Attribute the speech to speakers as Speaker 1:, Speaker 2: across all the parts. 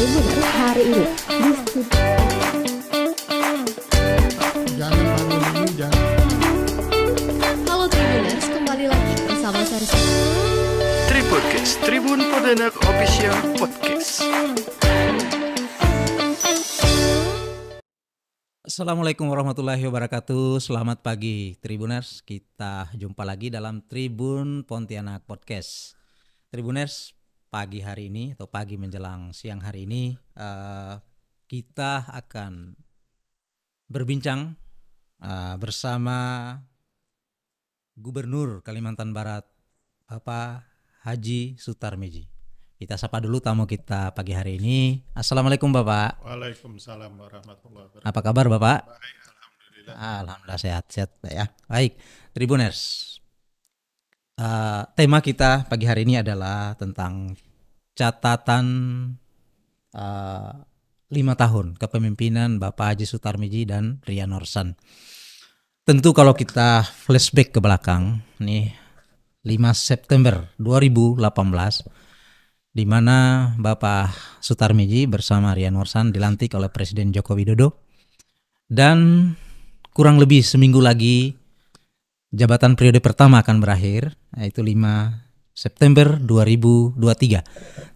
Speaker 1: ribut hari ini jangan malu jangan halo Tribuners kembali lagi bersama saya
Speaker 2: Tribuners Tribun Podenak Official Podcast
Speaker 1: Assalamualaikum warahmatullahi wabarakatuh Selamat pagi Tribuners Kita jumpa lagi dalam Tribun Pontianak Podcast Tribuners pagi hari ini atau pagi menjelang siang hari ini uh, kita akan berbincang uh, bersama Gubernur Kalimantan Barat Bapak Haji Sutarmiji. Kita sapa dulu tamu kita pagi hari ini. Assalamualaikum Bapak.
Speaker 2: Waalaikumsalam warahmatullahi wabarakatuh.
Speaker 1: Apa kabar Bapak? Baik,
Speaker 2: alhamdulillah. Alhamdulillah
Speaker 1: sehat sehat ya. Baik, Tribuners uh, tema kita pagi hari ini adalah tentang catatan uh, lima tahun kepemimpinan Bapak Haji Sutarmiji dan Ria Norsan. Tentu kalau kita flashback ke belakang, nih 5 September 2018, di mana Bapak Sutarmiji bersama Rian Norsan dilantik oleh Presiden Joko Widodo dan kurang lebih seminggu lagi jabatan periode pertama akan berakhir, yaitu 5 September 2023.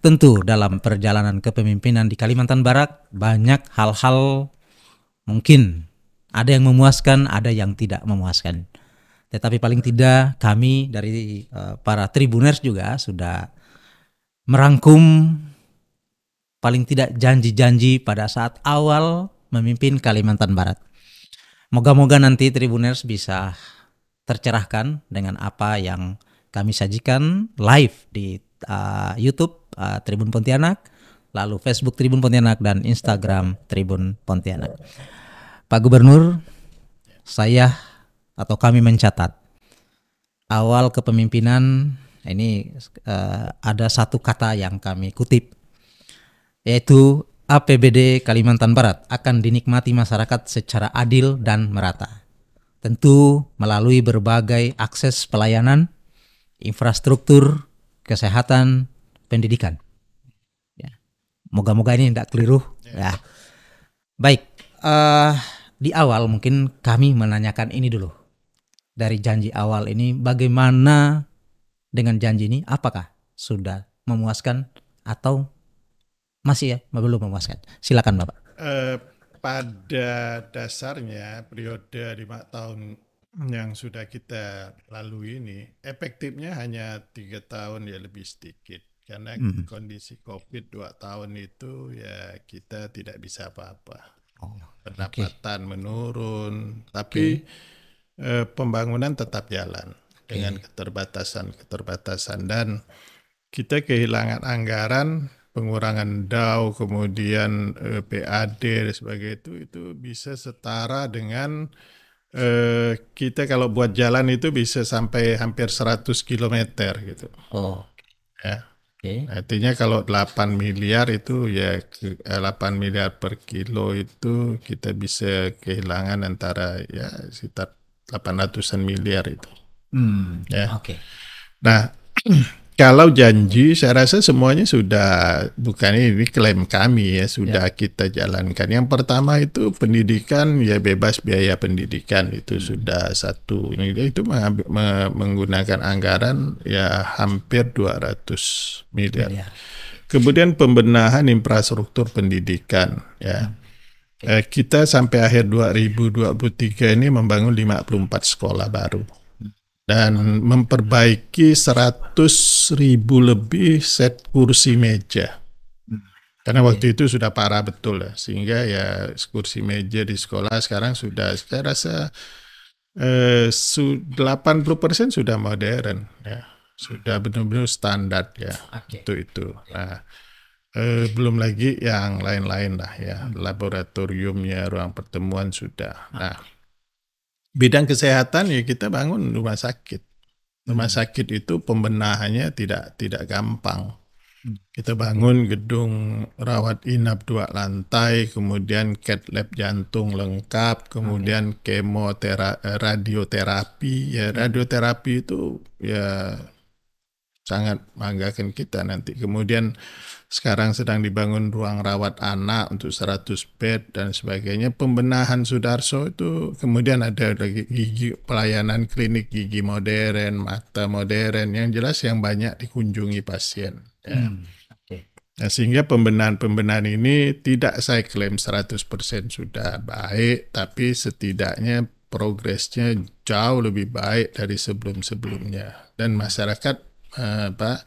Speaker 1: Tentu dalam perjalanan kepemimpinan di Kalimantan Barat banyak hal-hal mungkin ada yang memuaskan, ada yang tidak memuaskan. Tetapi paling tidak kami dari eh, para tribuners juga sudah merangkum paling tidak janji-janji pada saat awal memimpin Kalimantan Barat. Moga-moga nanti tribuners bisa tercerahkan dengan apa yang kami sajikan live di uh, YouTube uh, Tribun Pontianak, lalu Facebook Tribun Pontianak dan Instagram Tribun Pontianak. Pak Gubernur, saya atau kami mencatat awal kepemimpinan ini uh, ada satu kata yang kami kutip yaitu APBD Kalimantan Barat akan dinikmati masyarakat secara adil dan merata. Tentu melalui berbagai akses pelayanan, infrastruktur, kesehatan, pendidikan. Ya. Moga-moga ini tidak keliru. Ya. ya. Baik, uh, di awal mungkin kami menanyakan ini dulu. Dari janji awal ini bagaimana dengan janji ini apakah sudah memuaskan atau masih ya belum memuaskan silakan bapak
Speaker 2: uh, pada dasarnya periode lima tahun yang sudah kita lalui ini efektifnya hanya tiga tahun ya lebih sedikit karena hmm. kondisi covid dua tahun itu ya kita tidak bisa apa-apa oh, pendapatan okay. menurun tapi okay. eh, pembangunan tetap jalan okay. dengan keterbatasan keterbatasan dan kita kehilangan anggaran pengurangan DAO, kemudian eh, PAD dan sebagainya itu itu bisa setara dengan eh, kita kalau buat jalan itu bisa sampai hampir 100 km gitu. Oh. Ya. Okay. Artinya kalau 8 miliar itu ya 8 eh, miliar per kilo itu kita bisa kehilangan antara ya sekitar 800-an miliar itu.
Speaker 1: Hmm. Ya. Oke.
Speaker 2: Okay. Nah, kalau janji saya rasa semuanya sudah bukan ini klaim kami ya, ya. sudah ya. kita jalankan. Yang pertama itu pendidikan ya bebas biaya pendidikan itu hmm. sudah satu ini itu menggunakan anggaran ya hampir 200 miliar. miliar. Kemudian pembenahan infrastruktur pendidikan ya. Hmm. Eh, kita sampai akhir 2023 ini membangun 54 sekolah baru dan memperbaiki seratus ribu lebih set kursi meja. Karena waktu iya. itu sudah parah betul ya, sehingga ya kursi meja di sekolah sekarang sudah saya rasa eh, puluh persen sudah modern ya, sudah hmm. benar-benar standar ya okay. itu itu. Nah, eh, belum lagi yang lain-lain lah ya, hmm. laboratoriumnya, ruang pertemuan sudah. Nah, bidang kesehatan ya kita bangun rumah sakit. Rumah hmm. sakit itu pembenahannya tidak tidak gampang. Hmm. Kita bangun gedung rawat inap dua lantai, kemudian cat lab jantung lengkap, kemudian kemotera eh, radioterapi. Ya hmm. radioterapi itu ya sangat banggakan kita nanti. Kemudian sekarang sedang dibangun ruang rawat anak untuk 100 bed dan sebagainya. Pembenahan Sudarso itu kemudian ada lagi gigi pelayanan klinik gigi modern, mata modern yang jelas yang banyak dikunjungi pasien. Ya. Hmm. Okay. Nah, sehingga pembenahan-pembenahan ini tidak saya klaim 100% sudah baik, tapi setidaknya progresnya jauh lebih baik dari sebelum-sebelumnya dan masyarakat eh, apa apa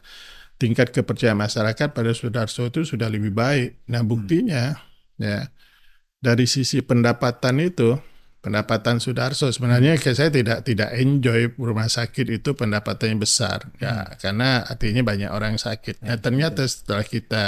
Speaker 2: tingkat kepercayaan masyarakat pada Sudarso itu sudah lebih baik. Nah hmm. buktinya hmm. ya dari sisi pendapatan itu pendapatan Sudarso sebenarnya kayak hmm. saya tidak tidak enjoy rumah sakit itu pendapatannya besar hmm. ya karena artinya banyak orang sakit. Nah ya, ternyata ya. setelah kita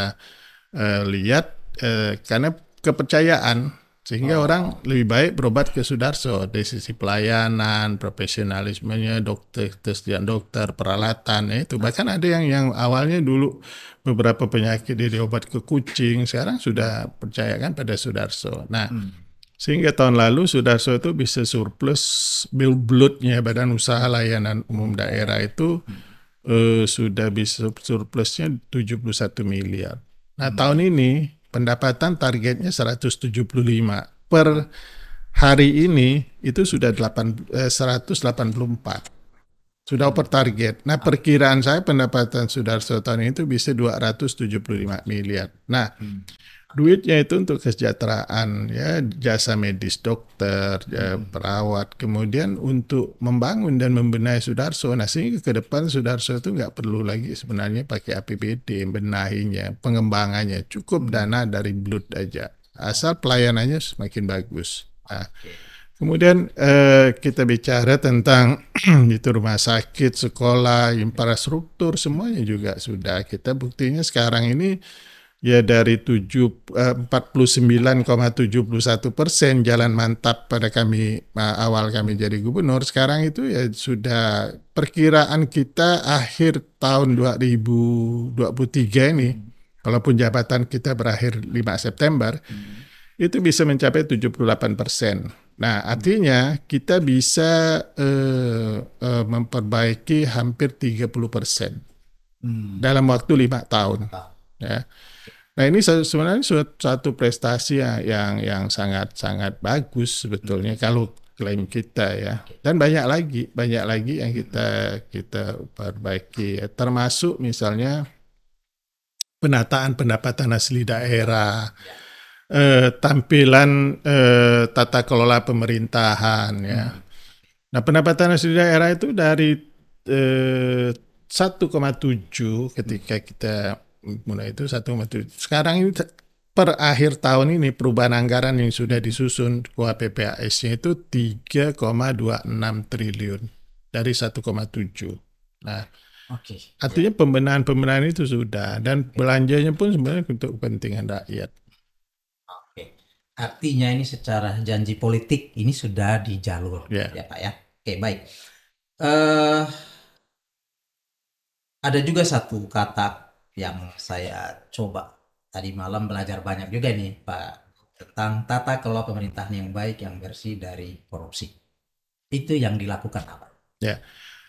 Speaker 2: uh, lihat uh, karena kepercayaan sehingga oh. orang lebih baik berobat ke Sudarso dari sisi pelayanan, profesionalismenya, dokter, kesediaan dokter, peralatan ya itu. Bahkan ada yang yang awalnya dulu beberapa penyakit dia diobat ke kucing, sekarang sudah percayakan pada Sudarso. Nah, hmm. sehingga tahun lalu Sudarso itu bisa surplus bill bloodnya Badan Usaha Layanan Umum Daerah itu hmm. eh, sudah bisa surplusnya 71 miliar. Nah, hmm. tahun ini pendapatan targetnya 175 per hari ini itu sudah 8, eh, 184 sudah over target. Nah, perkiraan saya pendapatan sudah saudara itu bisa 275 miliar. Nah, hmm duitnya itu untuk kesejahteraan ya jasa medis dokter ya, hmm. perawat kemudian untuk membangun dan membenahi Sudarso nah sehingga ke depan Sudarso itu nggak perlu lagi sebenarnya pakai APBD benahinya pengembangannya cukup hmm. dana dari blood aja asal pelayanannya semakin bagus nah, Kemudian eh, kita bicara tentang itu rumah sakit, sekolah, infrastruktur semuanya juga sudah kita buktinya sekarang ini ya dari 49,71 eh, persen jalan mantap pada kami eh, awal kami jadi gubernur sekarang itu ya sudah perkiraan kita akhir tahun 2023 ini hmm. walaupun jabatan kita berakhir 5 September hmm. itu bisa mencapai 78 persen. Nah hmm. artinya kita bisa eh, eh, memperbaiki hampir 30 persen hmm. dalam waktu lima tahun. Ya. Nah ini sebenarnya satu prestasi ya, yang yang sangat sangat bagus sebetulnya hmm. kalau klaim kita ya. Dan banyak lagi banyak lagi yang kita hmm. kita perbaiki ya. Termasuk misalnya penataan pendapatan asli daerah, ya. eh, tampilan eh, tata kelola pemerintahan ya. Hmm. Nah pendapatan asli daerah itu dari eh, 1,7 ketika kita mulai itu satu sekarang ini per akhir tahun ini perubahan anggaran yang sudah disusun KUA PPAS-nya itu 3,26 triliun dari 1,7. Nah, okay. artinya pembenahan-pembenahan itu sudah dan belanjanya pun sebenarnya untuk kepentingan rakyat.
Speaker 1: Oke, artinya ini secara janji politik ini sudah di jalur yeah. ya Pak ya. Oke okay, baik. Uh, ada juga satu kata yang saya coba tadi malam belajar banyak juga nih Pak tentang tata kelola pemerintahan yang baik yang bersih dari korupsi. Itu yang dilakukan apa?
Speaker 2: Ya.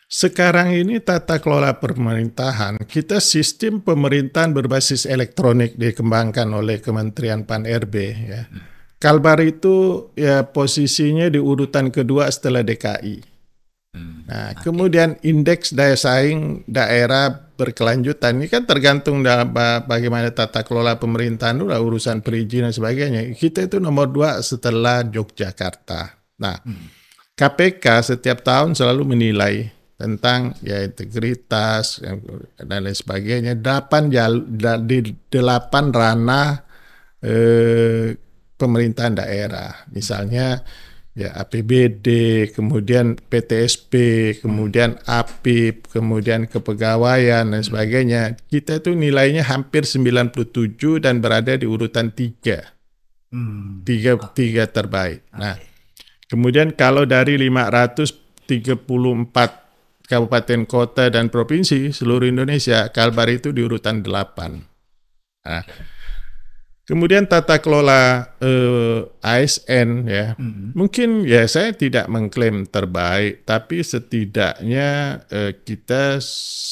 Speaker 2: Sekarang ini tata kelola pemerintahan, kita sistem pemerintahan berbasis elektronik dikembangkan oleh Kementerian Pan-RB ya. Hmm. Kalbar itu ya posisinya di urutan kedua setelah DKI. Hmm. Nah, okay. kemudian indeks daya saing daerah berkelanjutan ini kan tergantung bagaimana tata kelola pemerintahan dulu, urusan perizinan dan sebagainya. Kita itu nomor dua setelah Yogyakarta. Nah, hmm. KPK setiap tahun selalu menilai tentang ya integritas dan lain sebagainya. Delapan di delapan ranah eh, pemerintahan daerah, misalnya. Hmm ya APBD, kemudian PTSP, kemudian APIP, kemudian kepegawaian dan sebagainya. Kita itu nilainya hampir 97 dan berada di urutan 3. tiga 3, hmm. 3 terbaik. Nah, kemudian kalau dari 534 kabupaten kota dan provinsi seluruh Indonesia, Kalbar itu di urutan 8. Nah, Kemudian tata kelola uh, eh, ASN ya, hmm. mungkin ya saya tidak mengklaim terbaik, tapi setidaknya uh, kita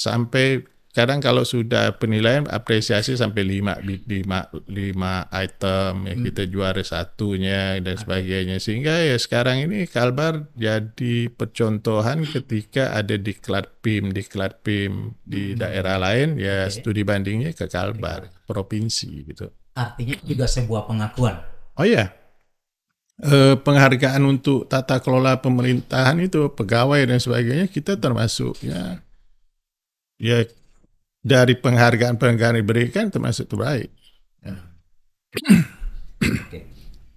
Speaker 2: sampai kadang kalau sudah penilaian apresiasi sampai lima lima lima item ya hmm. kita juara satunya dan sebagainya sehingga ya sekarang ini Kalbar jadi percontohan ketika ada diklat PIM diklat PIM di mm-hmm. daerah lain ya okay. studi bandingnya ke Kalbar provinsi gitu
Speaker 1: artinya juga sebuah pengakuan.
Speaker 2: Oh iya. E, penghargaan untuk tata kelola pemerintahan itu pegawai dan sebagainya kita termasuk ya ya dari penghargaan-penghargaan diberikan termasuk terbaik. Ya.
Speaker 1: Okay.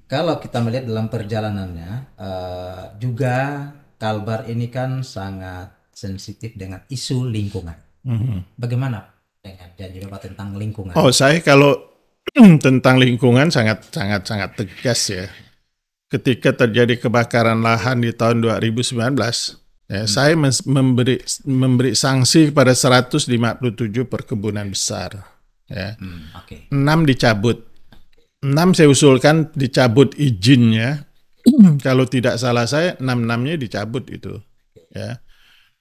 Speaker 1: Kalau kita melihat dalam perjalanannya uh,
Speaker 2: juga
Speaker 1: Kalbar ini kan sangat sensitif dengan isu lingkungan. Mm -hmm. Bagaimana dengan janji bapak tentang lingkungan? Oh
Speaker 2: saya kalau tentang lingkungan sangat sangat sangat tegas ya. Ketika terjadi kebakaran lahan di tahun 2019, ya, hmm. saya memberi memberi sanksi kepada 157 perkebunan besar. Ya. Hmm, okay. 6 dicabut. 6 saya usulkan dicabut izinnya. kalau tidak salah saya 6-6-nya dicabut itu. Ya.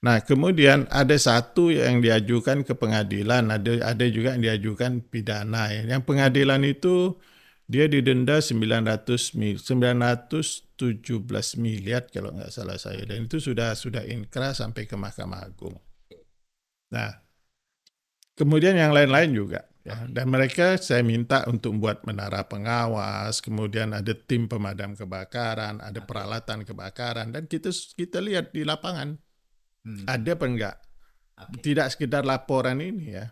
Speaker 2: Nah, kemudian ada satu yang diajukan ke pengadilan, ada ada juga yang diajukan pidana. Yang pengadilan itu dia didenda 900 mil, 917 miliar kalau nggak salah saya dan itu sudah sudah inkrah sampai ke Mahkamah Agung. Nah, kemudian yang lain-lain juga ya. Dan mereka saya minta untuk membuat menara pengawas, kemudian ada tim pemadam kebakaran, ada peralatan kebakaran dan kita kita lihat di lapangan Hmm. Ada apa enggak? Okay. Tidak sekedar laporan ini ya.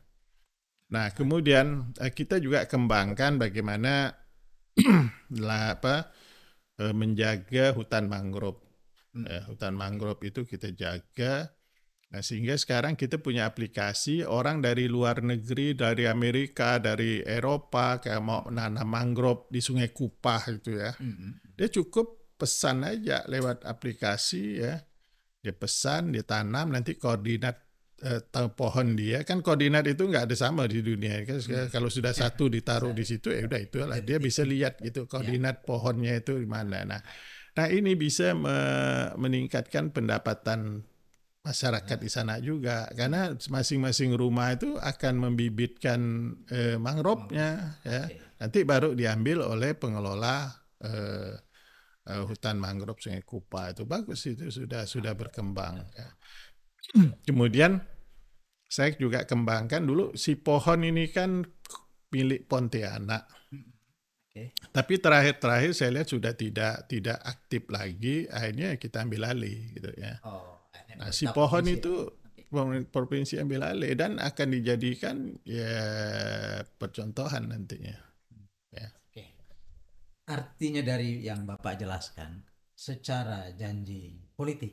Speaker 2: Nah, kemudian eh, kita juga kembangkan bagaimana apa eh, menjaga hutan mangrove. Hmm. Eh, hutan mangrove itu kita jaga Nah, sehingga sekarang kita punya aplikasi orang dari luar negeri, dari Amerika, dari Eropa, kayak mau nanam mangrove di Sungai Kupah itu ya. hmm, hmm, hmm. Dia cukup pesan aja lewat aplikasi ya dia pesan dia tanam nanti koordinat eh, pohon dia kan koordinat itu nggak ada sama di dunia kan hmm. kalau sudah ya, satu ditaruh di situ ya udah itu lah dia bisa lihat gitu ya. koordinat pohonnya itu di mana nah ya. nah ini bisa me meningkatkan pendapatan masyarakat di sana juga karena masing-masing rumah itu akan membibitkan eh, mangrove-nya ya nanti baru diambil oleh pengelola eh, uh, hutan mangrove Sungai Kupa itu bagus itu sudah sudah berkembang. Ya. Kemudian saya juga kembangkan dulu si pohon ini kan milik Pontianak. Okay. Tapi terakhir-terakhir saya lihat sudah tidak tidak aktif lagi, akhirnya kita ambil alih gitu ya. Oh, nah, si pohon itu ya. okay. provinsi ambil alih dan akan dijadikan ya percontohan nantinya
Speaker 1: artinya dari yang Bapak jelaskan secara janji politik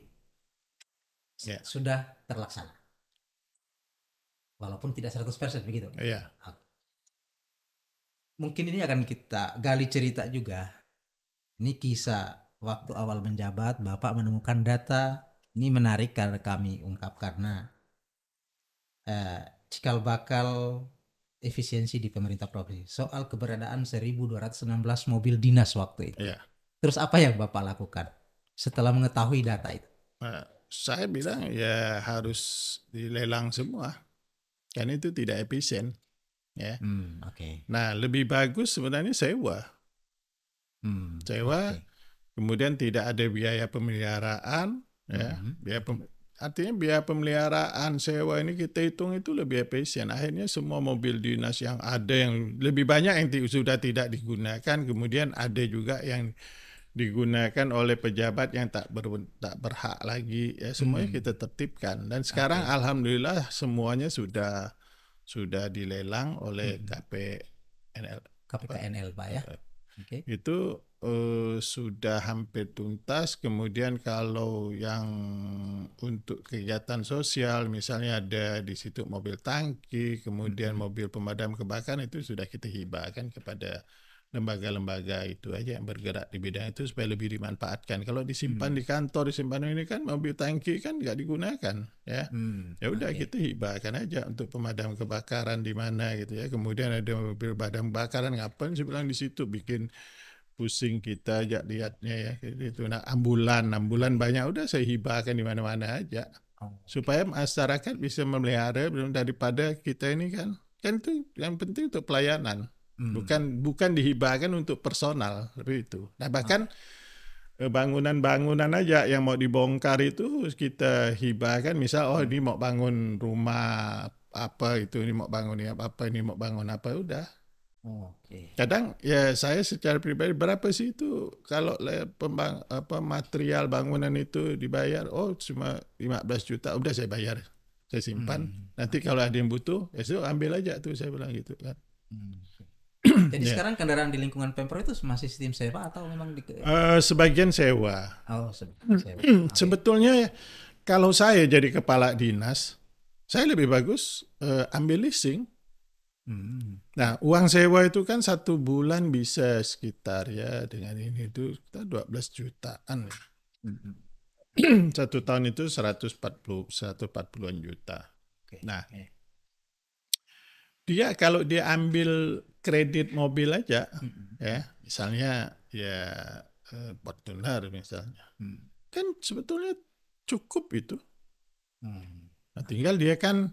Speaker 1: yeah. sudah terlaksana. Walaupun tidak 100% begitu. Yeah. Iya. Mungkin ini akan kita gali cerita juga. Ini kisah waktu awal menjabat Bapak menemukan data ini menarik karena kami ungkap karena eh, cikal bakal efisiensi di pemerintah provinsi soal keberadaan 1216 mobil dinas waktu itu. Yeah. Terus apa yang Bapak lakukan setelah mengetahui data
Speaker 2: itu? Nah, saya bilang ya harus dilelang semua. Kan itu tidak efisien, ya.
Speaker 1: Hmm, oke. Okay.
Speaker 2: Nah, lebih bagus sebenarnya sewa. Hmm, sewa okay. kemudian tidak ada biaya pemeliharaan, ya. Hmm. Biaya pem Artinya biaya pemeliharaan sewa ini kita hitung itu lebih efisien. Akhirnya semua mobil dinas yang ada yang lebih banyak yang sudah tidak digunakan, kemudian ada juga yang digunakan oleh pejabat yang tak ber, tak berhak lagi ya semuanya hmm. kita tertibkan dan sekarang okay. alhamdulillah semuanya sudah sudah dilelang oleh hmm. KPNL KPKNL Pak ya. Eh, okay. Itu uh, sudah hampir tuntas. Kemudian kalau yang untuk kegiatan sosial misalnya ada di situ mobil tangki, kemudian mobil pemadam kebakaran itu sudah kita hibahkan kepada lembaga-lembaga itu aja yang bergerak di bidang itu supaya lebih dimanfaatkan. Kalau disimpan hmm. di mm. kantor, disimpan ini kan mobil tangki kan nggak digunakan, ya. Hmm. Ya udah okay. Nah, iya. kita hibahkan aja untuk pemadam kebakaran di mana gitu ya. Kemudian ada mobil pemadam kebakaran ngapain sih bilang di situ bikin pusing kita ajak lihatnya ya itu nah ambulan ambulan banyak udah saya hibahkan di mana-mana aja supaya masyarakat bisa memelihara daripada kita ini kan kan itu yang penting untuk pelayanan hmm. bukan bukan dihibahkan untuk personal lebih itu nah bahkan ah. eh, bangunan-bangunan aja yang mau dibongkar itu kita hibahkan misal oh ini hmm. mau bangun rumah apa itu ini mau bangun apa apa ini mau bangun apa udah
Speaker 1: okay.
Speaker 2: Kadang ya saya secara pribadi berapa sih itu kalau pembang, apa material bangunan itu dibayar oh cuma 15 juta udah saya bayar saya simpan hmm. nanti kalau ada yang butuh ya so, ambil aja tuh saya bilang gitu kan.
Speaker 1: Hmm. Jadi yeah. sekarang kendaraan di lingkungan pemprov itu masih sistem sewa atau memang di uh,
Speaker 2: sebagian sewa. Oh sebagian sewa. okay. Sebetulnya kalau saya jadi kepala dinas saya lebih bagus uh, ambil leasing Hmm. Nah, uang sewa itu kan satu bulan bisa sekitar ya dengan ini itu kita 12 jutaan. Hmm. satu tahun itu 140 140-an juta. Okay. Nah, dia kalau dia ambil kredit mobil aja hmm. ya, misalnya ya empat eh, Fortuner misalnya. Hmm. Kan sebetulnya cukup itu. Nah, tinggal dia kan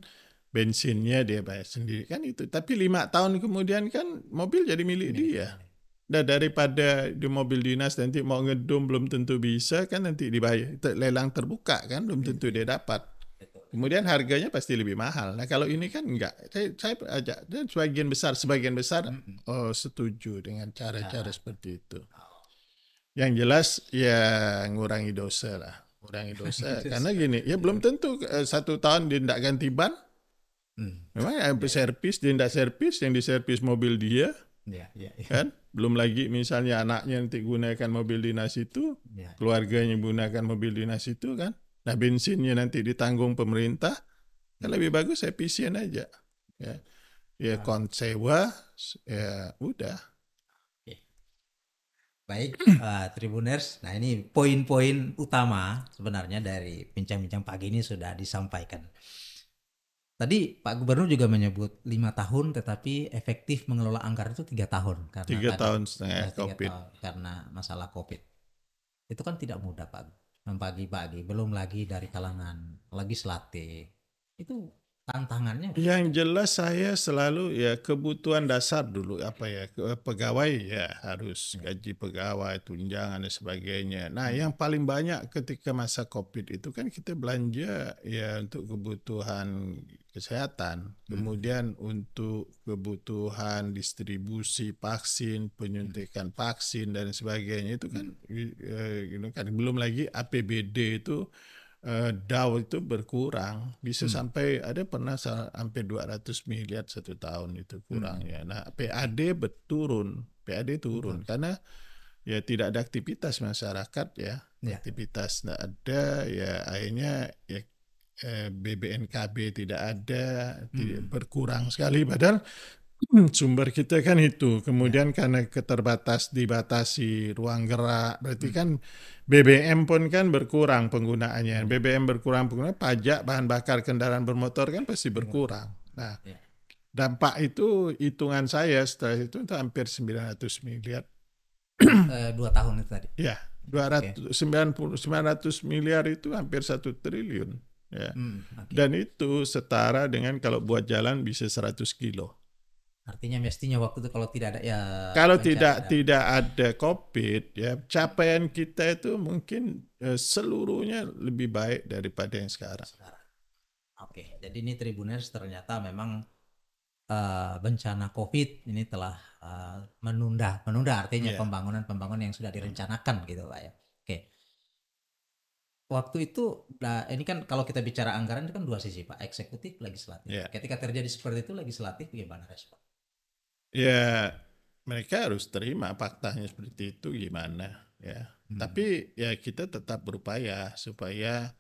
Speaker 2: bensinnya dia bayar sendiri kan itu. Tapi lima tahun kemudian kan mobil jadi milik ini. dia. Nah, daripada di mobil dinas nanti mau ngedum belum tentu bisa kan nanti dibayar lelang terbuka kan belum iya. tentu dia dapat kemudian harganya pasti lebih mahal nah kalau ini kan enggak saya, saya ajak dan sebagian besar sebagian besar oh setuju dengan cara-cara nah. seperti itu ah. yang jelas ya ngurangi dosa lah ngurangi dosa karena gini ya belum tentu eh, satu tahun dia tidak ganti ban Hmm. Memang yang yeah. servis, dia tidak servis, yang diservis mobil dia, yeah, yeah, yeah. kan? Belum lagi misalnya anaknya nanti gunakan mobil dinas itu, yeah. keluarganya gunakan mobil dinas itu kan? Nah bensinnya nanti ditanggung pemerintah, kan lebih bagus efisien aja, ya, ya ah. konsewa, ya udah. Okay.
Speaker 1: Baik, uh, Tribuners. Nah ini poin-poin utama sebenarnya dari bincang-bincang pagi ini sudah disampaikan. Tadi Pak Gubernur juga menyebut lima tahun, tetapi efektif mengelola anggaran itu tiga tahun karena tiga tahun setengah ya, COVID tahun, karena masalah COVID. Itu kan tidak mudah Pak membagi-bagi, belum lagi dari kalangan legislatif itu tantangannya.
Speaker 2: Yang jelas saya selalu ya kebutuhan dasar dulu apa ya pegawai ya harus ya. gaji pegawai, tunjangan dan sebagainya. Nah hmm. yang paling banyak ketika masa COVID itu kan kita belanja ya untuk kebutuhan kesehatan, hmm. kemudian untuk kebutuhan distribusi vaksin, penyuntikan vaksin dan sebagainya itu kan hmm. eh, kan belum lagi APBD itu eh, DAO itu berkurang bisa hmm. sampai ada pernah sampai 200 miliar satu tahun itu kurang hmm. ya. Nah, PAD berturun, PAD turun hmm. karena ya tidak ada aktivitas masyarakat ya, ya. aktivitas tidak ada ya akhirnya ya BBNKB eh, tidak ada, hmm. berkurang sekali. Padahal sumber kita kan itu. Kemudian ya. karena keterbatas dibatasi ruang gerak, berarti hmm. kan BBM pun kan berkurang penggunaannya. Hmm. BBM berkurang penggunaan pajak bahan bakar kendaraan bermotor kan pasti ya. berkurang. Nah, ya. dampak itu hitungan saya setelah itu, itu hampir 900 miliar. Eh, dua tahun itu tadi. Ya, 200 okay. 90 900 miliar itu hampir satu triliun. Ya. Hmm, okay. Dan itu setara dengan kalau buat jalan bisa 100 kilo.
Speaker 1: Artinya mestinya waktu itu kalau tidak ada ya kalau tidak
Speaker 2: ada. tidak ada Covid ya capaian kita itu mungkin eh, seluruhnya lebih baik daripada yang sekarang. sekarang.
Speaker 1: Oke, jadi ini Tribuners ternyata memang uh, bencana Covid ini telah uh, menunda menunda artinya ya. pembangunan-pembangunan yang sudah direncanakan gitu Pak ya waktu itu nah ini kan kalau kita bicara anggaran itu kan dua sisi pak eksekutif legislatif yeah. ketika terjadi seperti itu legislatif gimana, respon
Speaker 2: ya yeah, mereka harus terima faktanya seperti itu gimana ya hmm. tapi ya kita tetap berupaya supaya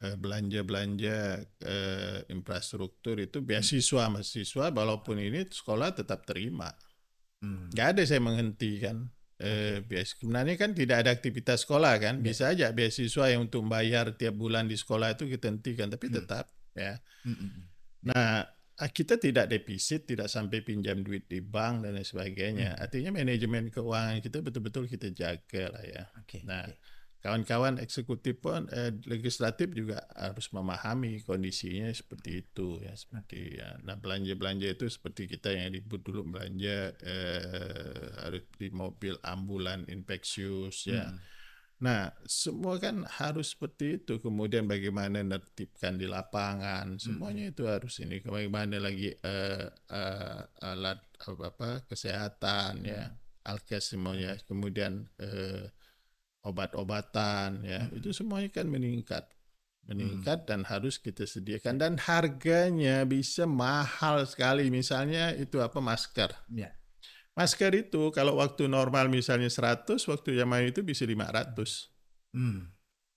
Speaker 2: eh, belanja-belanja eh, infrastruktur itu beasiswa mahasiswa walaupun ini sekolah tetap terima hmm. nggak ada saya menghentikan eh, sebenarnya kan tidak ada aktivitas sekolah kan iya. bisa aja beasiswa yang untuk bayar tiap bulan di sekolah itu kita hentikan tapi hmm. tetap ya hmm, hmm, hmm. nah ah, kita tidak defisit tidak sampai pinjam duit di bank dan lain sebagainya hmm. artinya manajemen keuangan kita betul-betul kita jaga lah ya okay. nah okay kawan-kawan eksekutif pun eh, legislatif juga harus memahami kondisinya seperti itu ya seperti ya. nah belanja belanja itu seperti kita yang ribut dulu belanja eh, harus di mobil ambulan infeksius ya hmm. nah semua kan harus seperti itu kemudian bagaimana nertibkan di lapangan hmm. semuanya hmm. itu harus ini bagaimana lagi eh, eh, alat apa, apa kesehatan ya. hmm. ya alkes semuanya kemudian eh, obat-obatan ya hmm. itu semuanya kan meningkat meningkat hmm. dan harus kita sediakan dan harganya bisa mahal sekali misalnya itu apa masker ya. masker itu kalau waktu normal misalnya 100 waktu zaman itu bisa 500 hmm.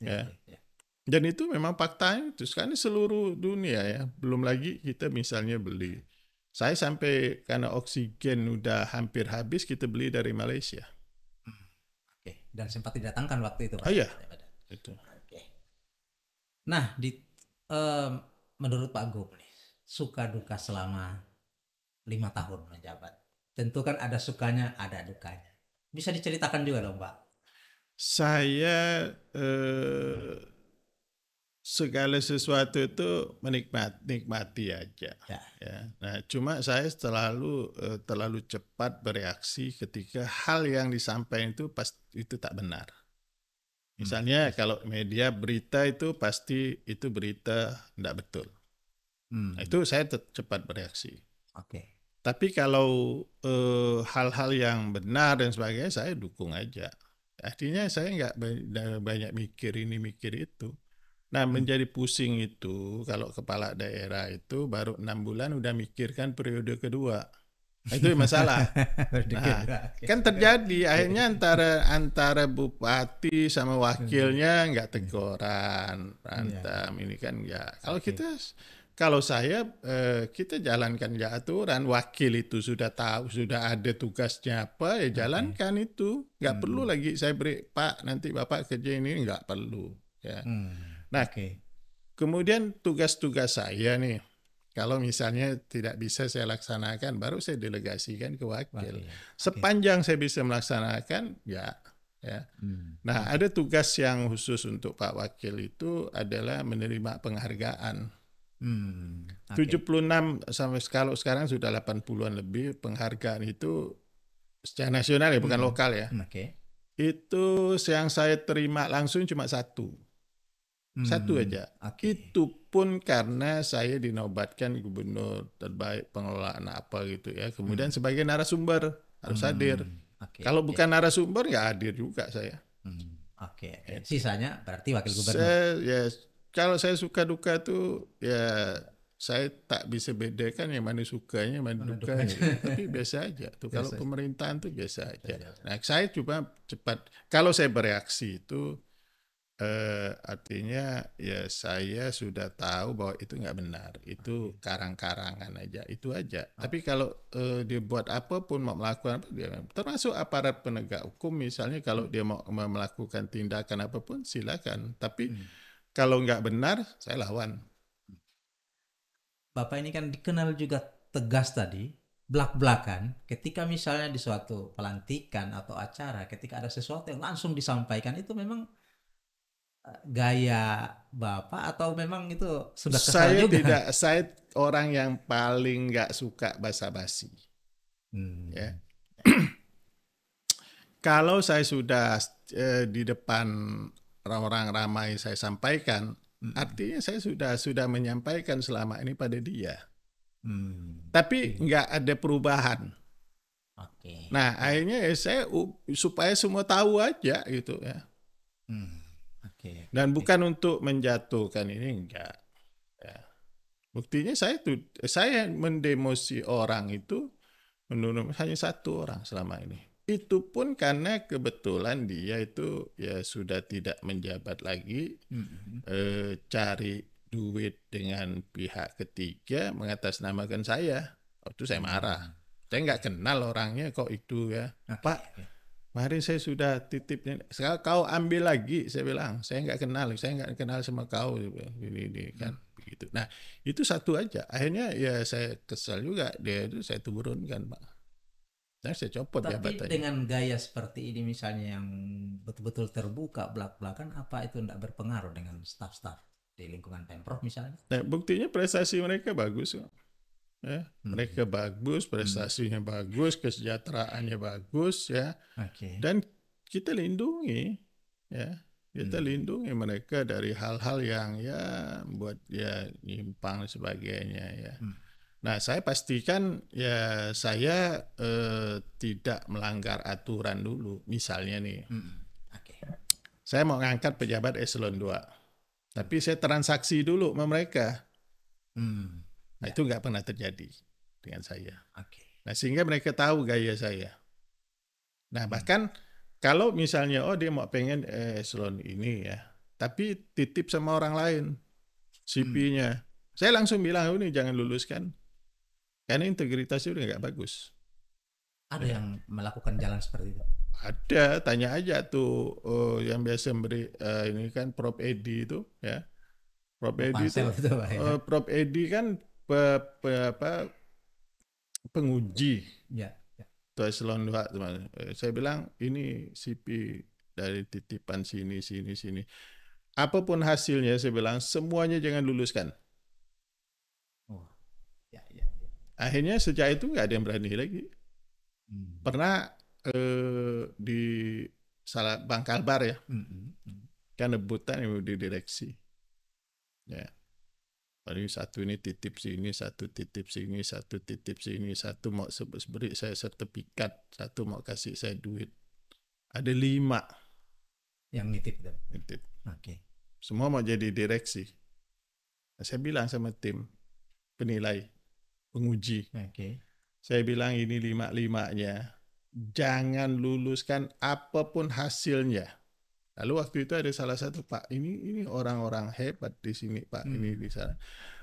Speaker 2: Ya, ya, ya. ya. dan itu memang fakta itu sekarang seluruh dunia ya belum lagi kita misalnya beli saya sampai karena oksigen udah hampir habis kita beli dari Malaysia
Speaker 1: dan sempat didatangkan waktu itu Pak. Oh iya. Itu. Oke. Nah, di um, menurut Pak Gub nih, suka duka selama lima tahun menjabat. Tentu kan ada sukanya, ada dukanya. Bisa diceritakan juga dong, Pak.
Speaker 2: Saya eh, segala sesuatu itu menikmati nikmati aja ya. ya. Nah, cuma saya selalu eh, terlalu cepat bereaksi ketika hal yang disampaikan itu pas itu tak benar. Hmm. Misalnya hmm. kalau media berita itu pasti itu berita tidak betul. Hmm. Nah, itu saya cepat bereaksi. Oke. Okay. Tapi kalau hal eh, hal-hal yang benar dan sebagainya saya dukung aja. Artinya saya nggak banyak mikir ini mikir itu. Nah, hmm. menjadi pusing itu kalau kepala daerah itu baru enam bulan udah mikirkan periode kedua. Nah, itu masalah. Nah, kan terjadi akhirnya antara antara bupati sama hmm. wakilnya nggak iya. teguran, rantam iya. ini kan ya. Kalau kita kalau saya eh, kita jalankan ya aturan wakil itu sudah tahu sudah ada tugasnya apa ya jalankan itu nggak perlu hmm. lagi saya beri pak nanti bapak kerja ini nggak perlu ya hmm. Nah, okay. kemudian tugas-tugas saya nih, kalau misalnya tidak bisa saya laksanakan, baru saya delegasikan ke wakil. wakil. Ya. Sepanjang okay. saya bisa melaksanakan, ya. Ya. Hmm. Nah, ada tugas yang khusus untuk Pak Wakil itu adalah menerima penghargaan. Hmm. Okay. 76 sampai kalau sekarang sudah 80-an lebih penghargaan itu secara nasional ya, bukan hmm. lokal ya. Oke. Okay. Itu yang saya terima langsung cuma satu. Hmm, Satu aja. Okay. Itu pun karena saya dinobatkan gubernur terbaik pengelolaan apa gitu ya. Kemudian hmm. sebagai narasumber harus hmm, hadir. Okay, Kalau okay. bukan narasumber nggak hadir juga saya.
Speaker 1: Hmm, Oke. Okay, okay. Gitu. Sisanya berarti wakil gubernur. Saya,
Speaker 2: ya, kalau saya suka duka tuh ya saya tak bisa bedakan yang mana sukanya yang mana, mana dukanya. dukanya. Tapi biasa aja. Tuh biasa kalau aja. pemerintahan tuh biasa aja. Nah, saya cuma cepat kalau saya bereaksi itu Eh, artinya ya saya sudah tahu bahwa itu nggak benar, itu karang-karangan aja, itu aja. Tapi kalau, eee, eh, dia buat apapun mau melakukan apa dia termasuk aparat penegak hukum misalnya kalau hmm. dia mau melakukan tindakan apapun silakan, tapi hmm. kalau nggak benar saya lawan. Bapak ini kan dikenal juga
Speaker 1: tegas tadi, belak-belakan ketika misalnya di suatu pelantikan atau acara, ketika ada sesuatu yang langsung disampaikan itu memang gaya
Speaker 2: bapak atau memang itu sudah kesal saya juga? tidak saya orang yang paling nggak suka basa-basi hmm. ya kalau saya sudah eh, di depan orang ramai saya sampaikan hmm. artinya saya sudah sudah menyampaikan selama ini pada dia
Speaker 1: hmm.
Speaker 2: tapi nggak ada perubahan okay. nah akhirnya ya saya supaya semua tahu aja gitu ya hmm Iya, Dan iya. bukan untuk menjatuhkan ini enggak. Ya. Buktinya saya tuh saya mendemosi orang itu menurut hanya satu orang selama ini. Itu pun karena kebetulan dia itu ya sudah tidak menjabat lagi, mm-hmm. eh, cari duit dengan pihak ketiga mengatasnamakan saya. Waktu saya mm-hmm. marah. Saya nggak kenal orangnya kok itu ya, okay. Nah, Pak. Iya. Mari saya sudah titipnya. Sekarang kau ambil lagi. Saya bilang, saya nggak kenal. Saya nggak kenal sama kau. Ini, ini kan hmm. begitu. Nah itu satu aja. Akhirnya ya saya kesal juga. Dia itu saya turunkan pak. Nah, saya copot Tapi jabatannya. dengan gaya seperti
Speaker 1: ini misalnya yang betul-betul terbuka belak-belakan, apa itu tidak berpengaruh dengan staff-staff di lingkungan pemprov misalnya?
Speaker 2: Nah, buktinya prestasi mereka bagus. Kok ya hmm. mereka hmm. bagus prestasinya hmm. bagus kesejahteraannya bagus ya okay. dan kita lindungi ya kita hmm. lindungi mereka dari hal-hal yang ya buat ya nyimpang sebagainya ya hmm. nah saya pastikan ya saya eh, tidak melanggar aturan dulu misalnya nih
Speaker 1: hmm. okay.
Speaker 2: saya mau ngangkat pejabat eselon 2 tapi saya transaksi dulu sama mereka hmm Nah, ya. itu nggak pernah terjadi dengan saya. Okay. Nah, sehingga mereka tahu gaya saya. Nah, hmm. bahkan hmm. kalau misalnya oh dia mau pengen eh, ini ya, tapi titip sama orang lain CP-nya. Hmm. Saya langsung bilang oh, ini jangan luluskan. Karena integritasnya udah nggak bagus.
Speaker 1: Ada ya. yang melakukan jalan seperti itu?
Speaker 2: Ada, tanya aja tuh oh, yang biasa memberi uh, ini kan Prof Edi itu ya. Prof Edi itu, itu uh, ya. eh, Prof Edi kan pe, pe, apa, penguji. Ya. ya. Itu eselon dua teman. Eh, saya bilang ini CP dari titipan sini, sini, sini. Apapun hasilnya saya bilang semuanya jangan luluskan. Oh, ya, ya, ya. Akhirnya sejak itu nggak ada yang berani lagi. Hmm. Pernah eh, di salah Bangkalbar ya. Hmm, hmm. hmm. Kan rebutan di direksi. Ya paling satu ini titip sini, satu titip sini, satu titip sini, satu mau beri saya sertifikat, satu mau kasih saya duit. Ada lima. Yang nitip dan? Nitip. Oke. Okay. Semua mau jadi direksi. Nah, saya bilang sama tim penilai, penguji. Oke. Okay. Saya bilang ini lima-limanya. Jangan luluskan apapun hasilnya Lalu waktu itu ada salah satu Pak ini ini orang-orang hebat di sini Pak hmm. ini di sana.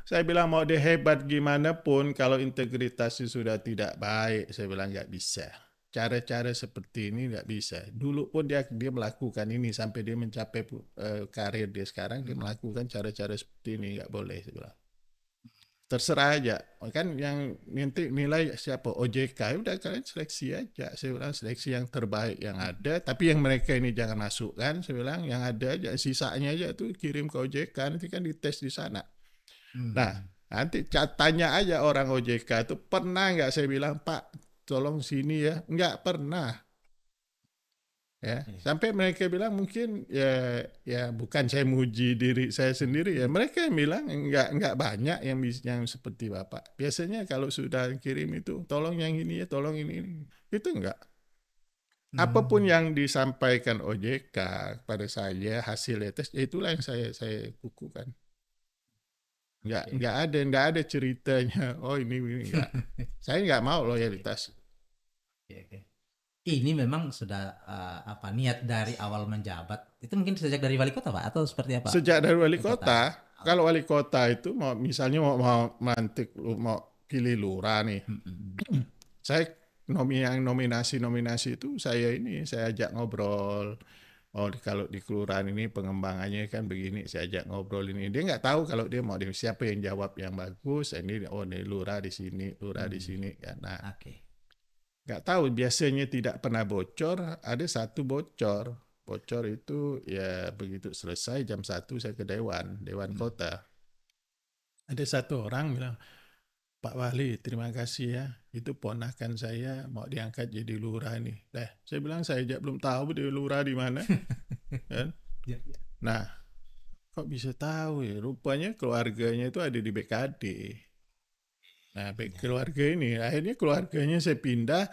Speaker 2: Saya bilang mau dia hebat gimana pun kalau integritasnya sudah tidak baik saya bilang nggak bisa. Cara-cara seperti ini nggak bisa. Dulu pun dia dia melakukan ini sampai dia mencapai uh, karir dia sekarang hmm. dia melakukan cara-cara seperti ini nggak boleh saya bilang terserah aja kan yang nanti nilai siapa OJK ya udah kalian seleksi aja saya bilang seleksi yang terbaik yang ada tapi yang mereka ini jangan masuk kan, saya bilang yang ada aja sisanya aja tuh kirim ke OJK nanti kan dites di sana hmm. nah nanti catanya aja orang OJK tuh pernah nggak saya bilang Pak tolong sini ya nggak pernah ya yeah. sampai mereka bilang mungkin ya ya bukan saya muji diri saya sendiri ya mereka yang bilang nggak nggak banyak yang yang seperti bapak biasanya kalau sudah kirim itu tolong yang ini ya tolong ini, ini. itu enggak hmm. apapun yang disampaikan OJK pada saya hasil tes ya itulah yang saya saya kukukan nggak okay. nggak ada nggak ada ceritanya oh ini ini enggak. saya nggak mau loyalitas okay, okay ini memang sudah
Speaker 1: uh, apa niat dari awal menjabat itu mungkin sejak dari wali kota pak atau seperti apa sejak dari wali kota,
Speaker 2: kota. kalau wali kota itu mau misalnya mau mau mantik mau pilih lurah nih hmm. saya nomi yang nominasi nominasi itu saya ini saya ajak ngobrol oh kalau di kelurahan ini pengembangannya kan begini saya ajak ngobrol ini dia nggak tahu kalau dia mau siapa yang jawab yang bagus ini oh ini lurah di sini lurah hmm. di sini kan nah okay nggak tahu biasanya tidak pernah bocor ada satu bocor bocor itu ya begitu selesai jam satu saya ke dewan dewan hmm. kota ada satu orang bilang Pak Wali terima kasih ya itu ponakan saya mau diangkat jadi lurah nih dah saya bilang saya aja belum tahu dia lurah di mana kan ya, ya. nah kok bisa tahu ya rupanya keluarganya itu ada di BKD Nah, baik iya. keluarga ini akhirnya keluarganya saya pindah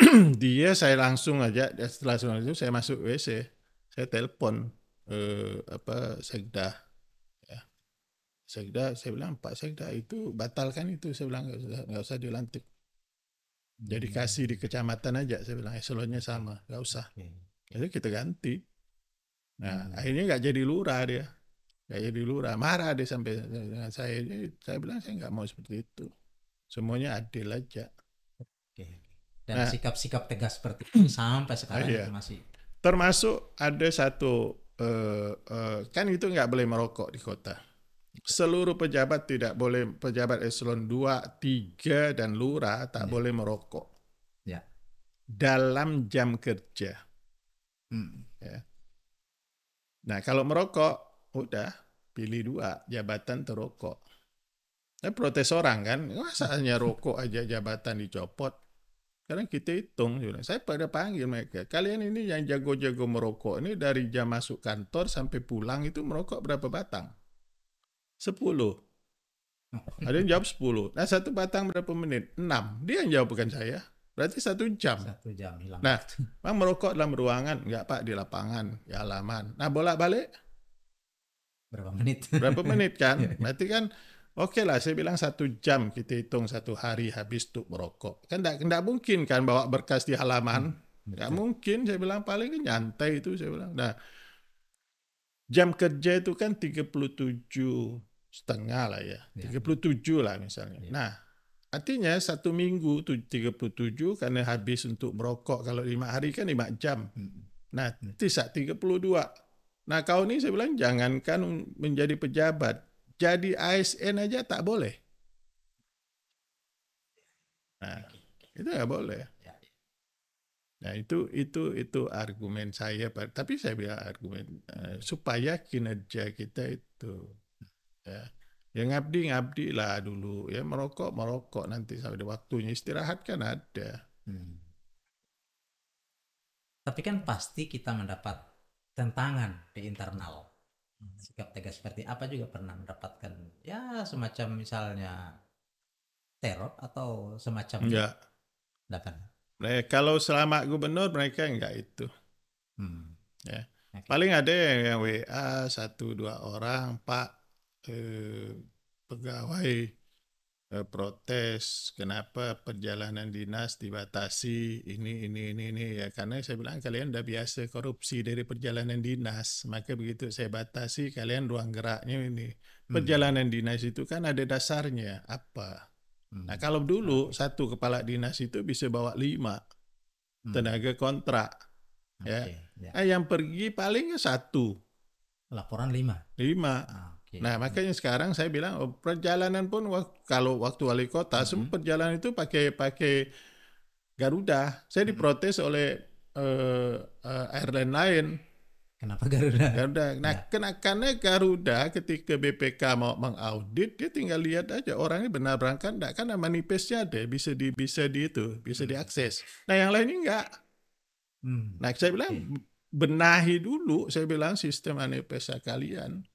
Speaker 2: dia saya langsung aja setelah itu saya masuk WC saya telepon eh, apa sekda ya. sekda saya bilang Pak sekda itu batalkan itu saya bilang nggak usah nggak usah dilantik jadi hmm. kasih di kecamatan aja saya bilang eselonnya sama nggak usah jadi kita ganti nah hmm. akhirnya nggak jadi lurah dia nggak jadi lurah marah dia sampai saya saya bilang saya nggak mau seperti itu semuanya adil aja. Oke. Dan nah.
Speaker 1: sikap-sikap nah, tegas seperti itu hmm. sampai sekarang iya. masih.
Speaker 2: Termasuk ada satu uh, uh, kan itu nggak boleh merokok di kota. Iya. Seluruh pejabat tidak boleh pejabat eselon 2, 3 dan lurah tak ya. boleh merokok. Ya. Dalam jam kerja. Hmm. Ya. Nah, kalau merokok udah pilih dua jabatan terokok. Nah, protes orang kan, masa hanya rokok aja jabatan dicopot. Sekarang kita hitung, saya pada panggil mereka, kalian ini yang jago-jago merokok ini dari jam masuk kantor sampai pulang itu merokok berapa batang? sepuluh Ada yang jawab sepuluh Nah, satu batang berapa menit? enam Dia yang jawab bukan saya. Berarti satu jam. Satu jam hilang. Nah, memang merokok dalam ruangan? Enggak, Pak. Di lapangan, di halaman. Nah, bolak-balik? Berapa menit? Berapa menit kan? Iya, iya. Berarti kan Oke lah, saya bilang satu jam kita hitung satu hari habis untuk merokok. Kan tidak mungkin kan bawa berkas di halaman. Tidak hmm, mungkin, saya bilang paling nyantai itu saya bilang. Nah, jam kerja itu kan 37 setengah lah ya. ya. puluh 37 lah misalnya. Ya. Nah, artinya satu minggu tuh 37 karena habis untuk merokok. Kalau lima hari kan lima jam. Hmm. Nah, Nah, tiga 32. Nah, kau ini saya bilang jangankan menjadi pejabat jadi ASN aja tak boleh. Nah, itu nggak boleh. Ya, ya. Nah itu itu itu argumen saya, tapi saya bilang argumen uh, supaya kinerja kita itu ya Yang ngabdi ngabdi lah dulu ya merokok merokok nanti sampai waktunya istirahat kan ada. Hmm. Tapi kan
Speaker 1: pasti kita mendapat tantangan di internal sikap tegas seperti apa juga pernah mendapatkan ya semacam misalnya teror atau semacam enggak
Speaker 2: dapat mereka nah, kalau selama gubernur mereka enggak itu hmm. ya okay. paling ada yang, yang WA satu dua orang pak eh, pegawai Eh, protes kenapa perjalanan dinas dibatasi ini ini ini ini ya karena saya bilang kalian udah biasa korupsi dari perjalanan dinas maka begitu saya batasi kalian ruang geraknya ini hmm. perjalanan hmm. dinas itu kan ada dasarnya apa hmm. nah kalau dulu satu kepala dinas itu bisa bawa lima hmm. tenaga kontrak okay. ya. ya eh, yang pergi palingnya satu laporan lima lima ah. Nah makanya sekarang saya bilang oh, perjalanan pun kalau waktu wali kota mm -hmm. semua perjalanan itu pakai pakai Garuda. Saya mm-hmm. diprotes oleh uh, uh, airline lain. Kenapa Garuda? Garuda. Nah, ya. kena, karena Garuda ketika BPK mau mengaudit, dia tinggal lihat aja orangnya benar berangkat enggak. Karena manifestnya ada, bisa di bisa di itu, bisa hmm. diakses. Nah, yang lainnya enggak. Hmm. Nah, saya bilang okay. benahi dulu, saya bilang sistem manifestnya kalian.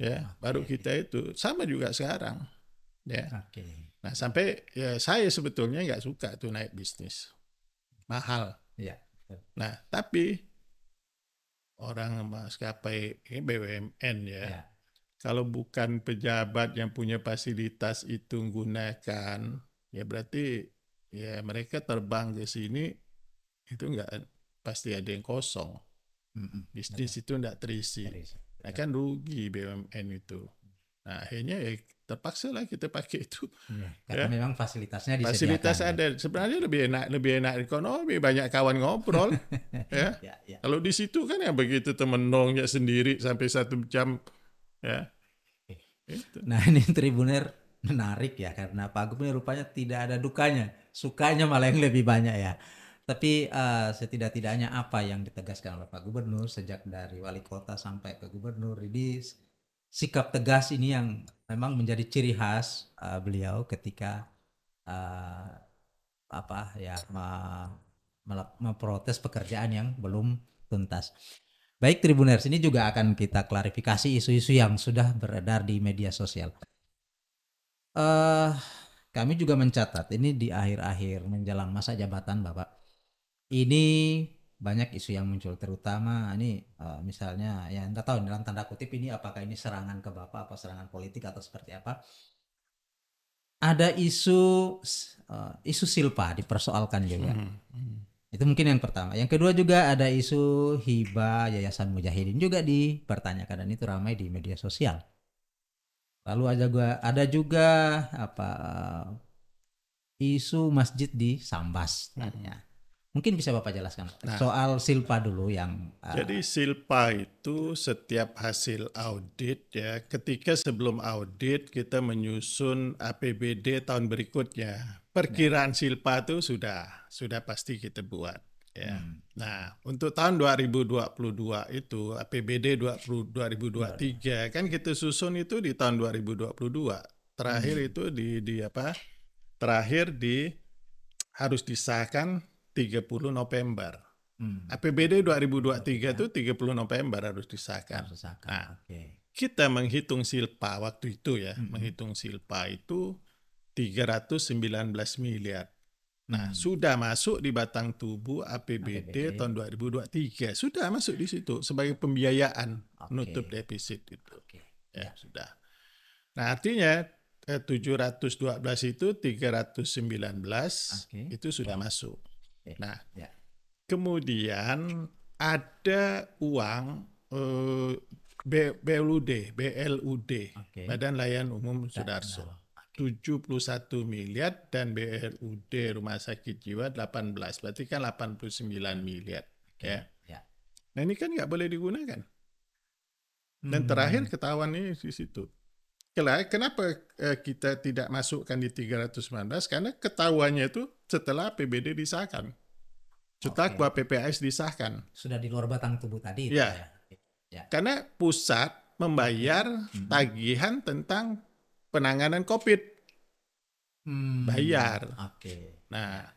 Speaker 2: Ya, okay. baru kita itu sama juga sekarang. Ya. Okay. Nah, sampai ya saya sebetulnya nggak suka tuh naik bisnis. Mahal. Yeah. Iya, nah, tapi orang maskapai ini BUMN ya. ya. Kalau bukan pejabat yang punya fasilitas itu gunakan, ya berarti ya mereka terbang ke sini itu nggak pasti ada yang kosong. Mm -mm. Bisnis itu nggak terisi. terisi ya kan rugi BUMN itu nah akhirnya ya terpaksa lah kita pakai itu ya, karena ya. memang fasilitasnya disediakan fasilitas ada sebenarnya lebih enak lebih enak ekonomi banyak kawan ngobrol ya. Ya, ya kalau di situ kan ya begitu temenongnya sendiri sampai satu jam ya itu. nah ini
Speaker 1: tribuner menarik
Speaker 2: ya karena Pak Gubernur rupanya
Speaker 1: tidak ada dukanya sukanya malah yang lebih banyak ya tapi uh, setidak-tidaknya apa yang ditegaskan oleh Pak Gubernur sejak dari wali kota sampai ke gubernur ini sikap tegas ini yang memang menjadi ciri khas uh, beliau ketika uh, apa ya memprotes pekerjaan yang belum tuntas. Baik Tribuners, ini juga akan kita klarifikasi isu-isu yang sudah beredar di media sosial. Uh, kami juga mencatat ini di akhir-akhir menjelang masa jabatan Bapak ini banyak isu yang muncul terutama ini uh, misalnya ya entah tahu dalam tanda kutip ini apakah ini serangan ke bapak apa serangan politik atau seperti apa ada isu uh, isu silpa dipersoalkan juga mm -hmm. itu mungkin yang pertama yang kedua juga ada isu hibah yayasan mujahidin juga dipertanyakan dan itu ramai di media sosial lalu ada gua ada juga apa uh, isu masjid di Sambas mm -hmm. Mungkin bisa Bapak jelaskan nah, soal silpa dulu yang uh, Jadi
Speaker 2: silpa itu setiap hasil audit ya, ketika sebelum audit kita menyusun APBD tahun berikutnya. Perkiraan ya. silpa itu sudah sudah pasti kita buat ya. Hmm. Nah, untuk tahun 2022 itu APBD 20, 2023 kan kita susun itu di tahun 2022. Terakhir hmm. itu di di apa? Terakhir di harus disahkan 30 November. Hmm. APBD 2023 itu ya. 30 November harus disahkan. Harus disahkan. Nah, okay. kita menghitung silpa waktu itu ya, hmm. menghitung silpa itu 319 miliar. Nah, hmm. sudah masuk di batang tubuh APBD, APBD tahun 2023. Sudah masuk di situ sebagai pembiayaan okay. nutup defisit itu. Okay. Ya, ya, sudah. Nah, artinya eh, 712 itu 319 okay. itu sudah masuk. Eh, nah, ya. kemudian ada uang eh, BLUD, BLUD, okay. Badan Layan Umum Sudarso. Okay. 71 miliar dan BLUD Rumah Sakit Jiwa 18, berarti kan 89 miliar. Okay. Ya. ya. Nah ini kan nggak boleh digunakan. Dan hmm. terakhir ketahuan ini di situ. Kenapa eh, kita tidak masukkan di 319? Karena ketahuannya itu setelah PBD disahkan. Setelah okay. PPAS disahkan.
Speaker 1: Sudah di luar batang tubuh tadi. Ya. ya.
Speaker 2: ya. Karena pusat membayar hmm. tagihan tentang penanganan COVID. Hmm. Bayar. Oke. Okay. Nah,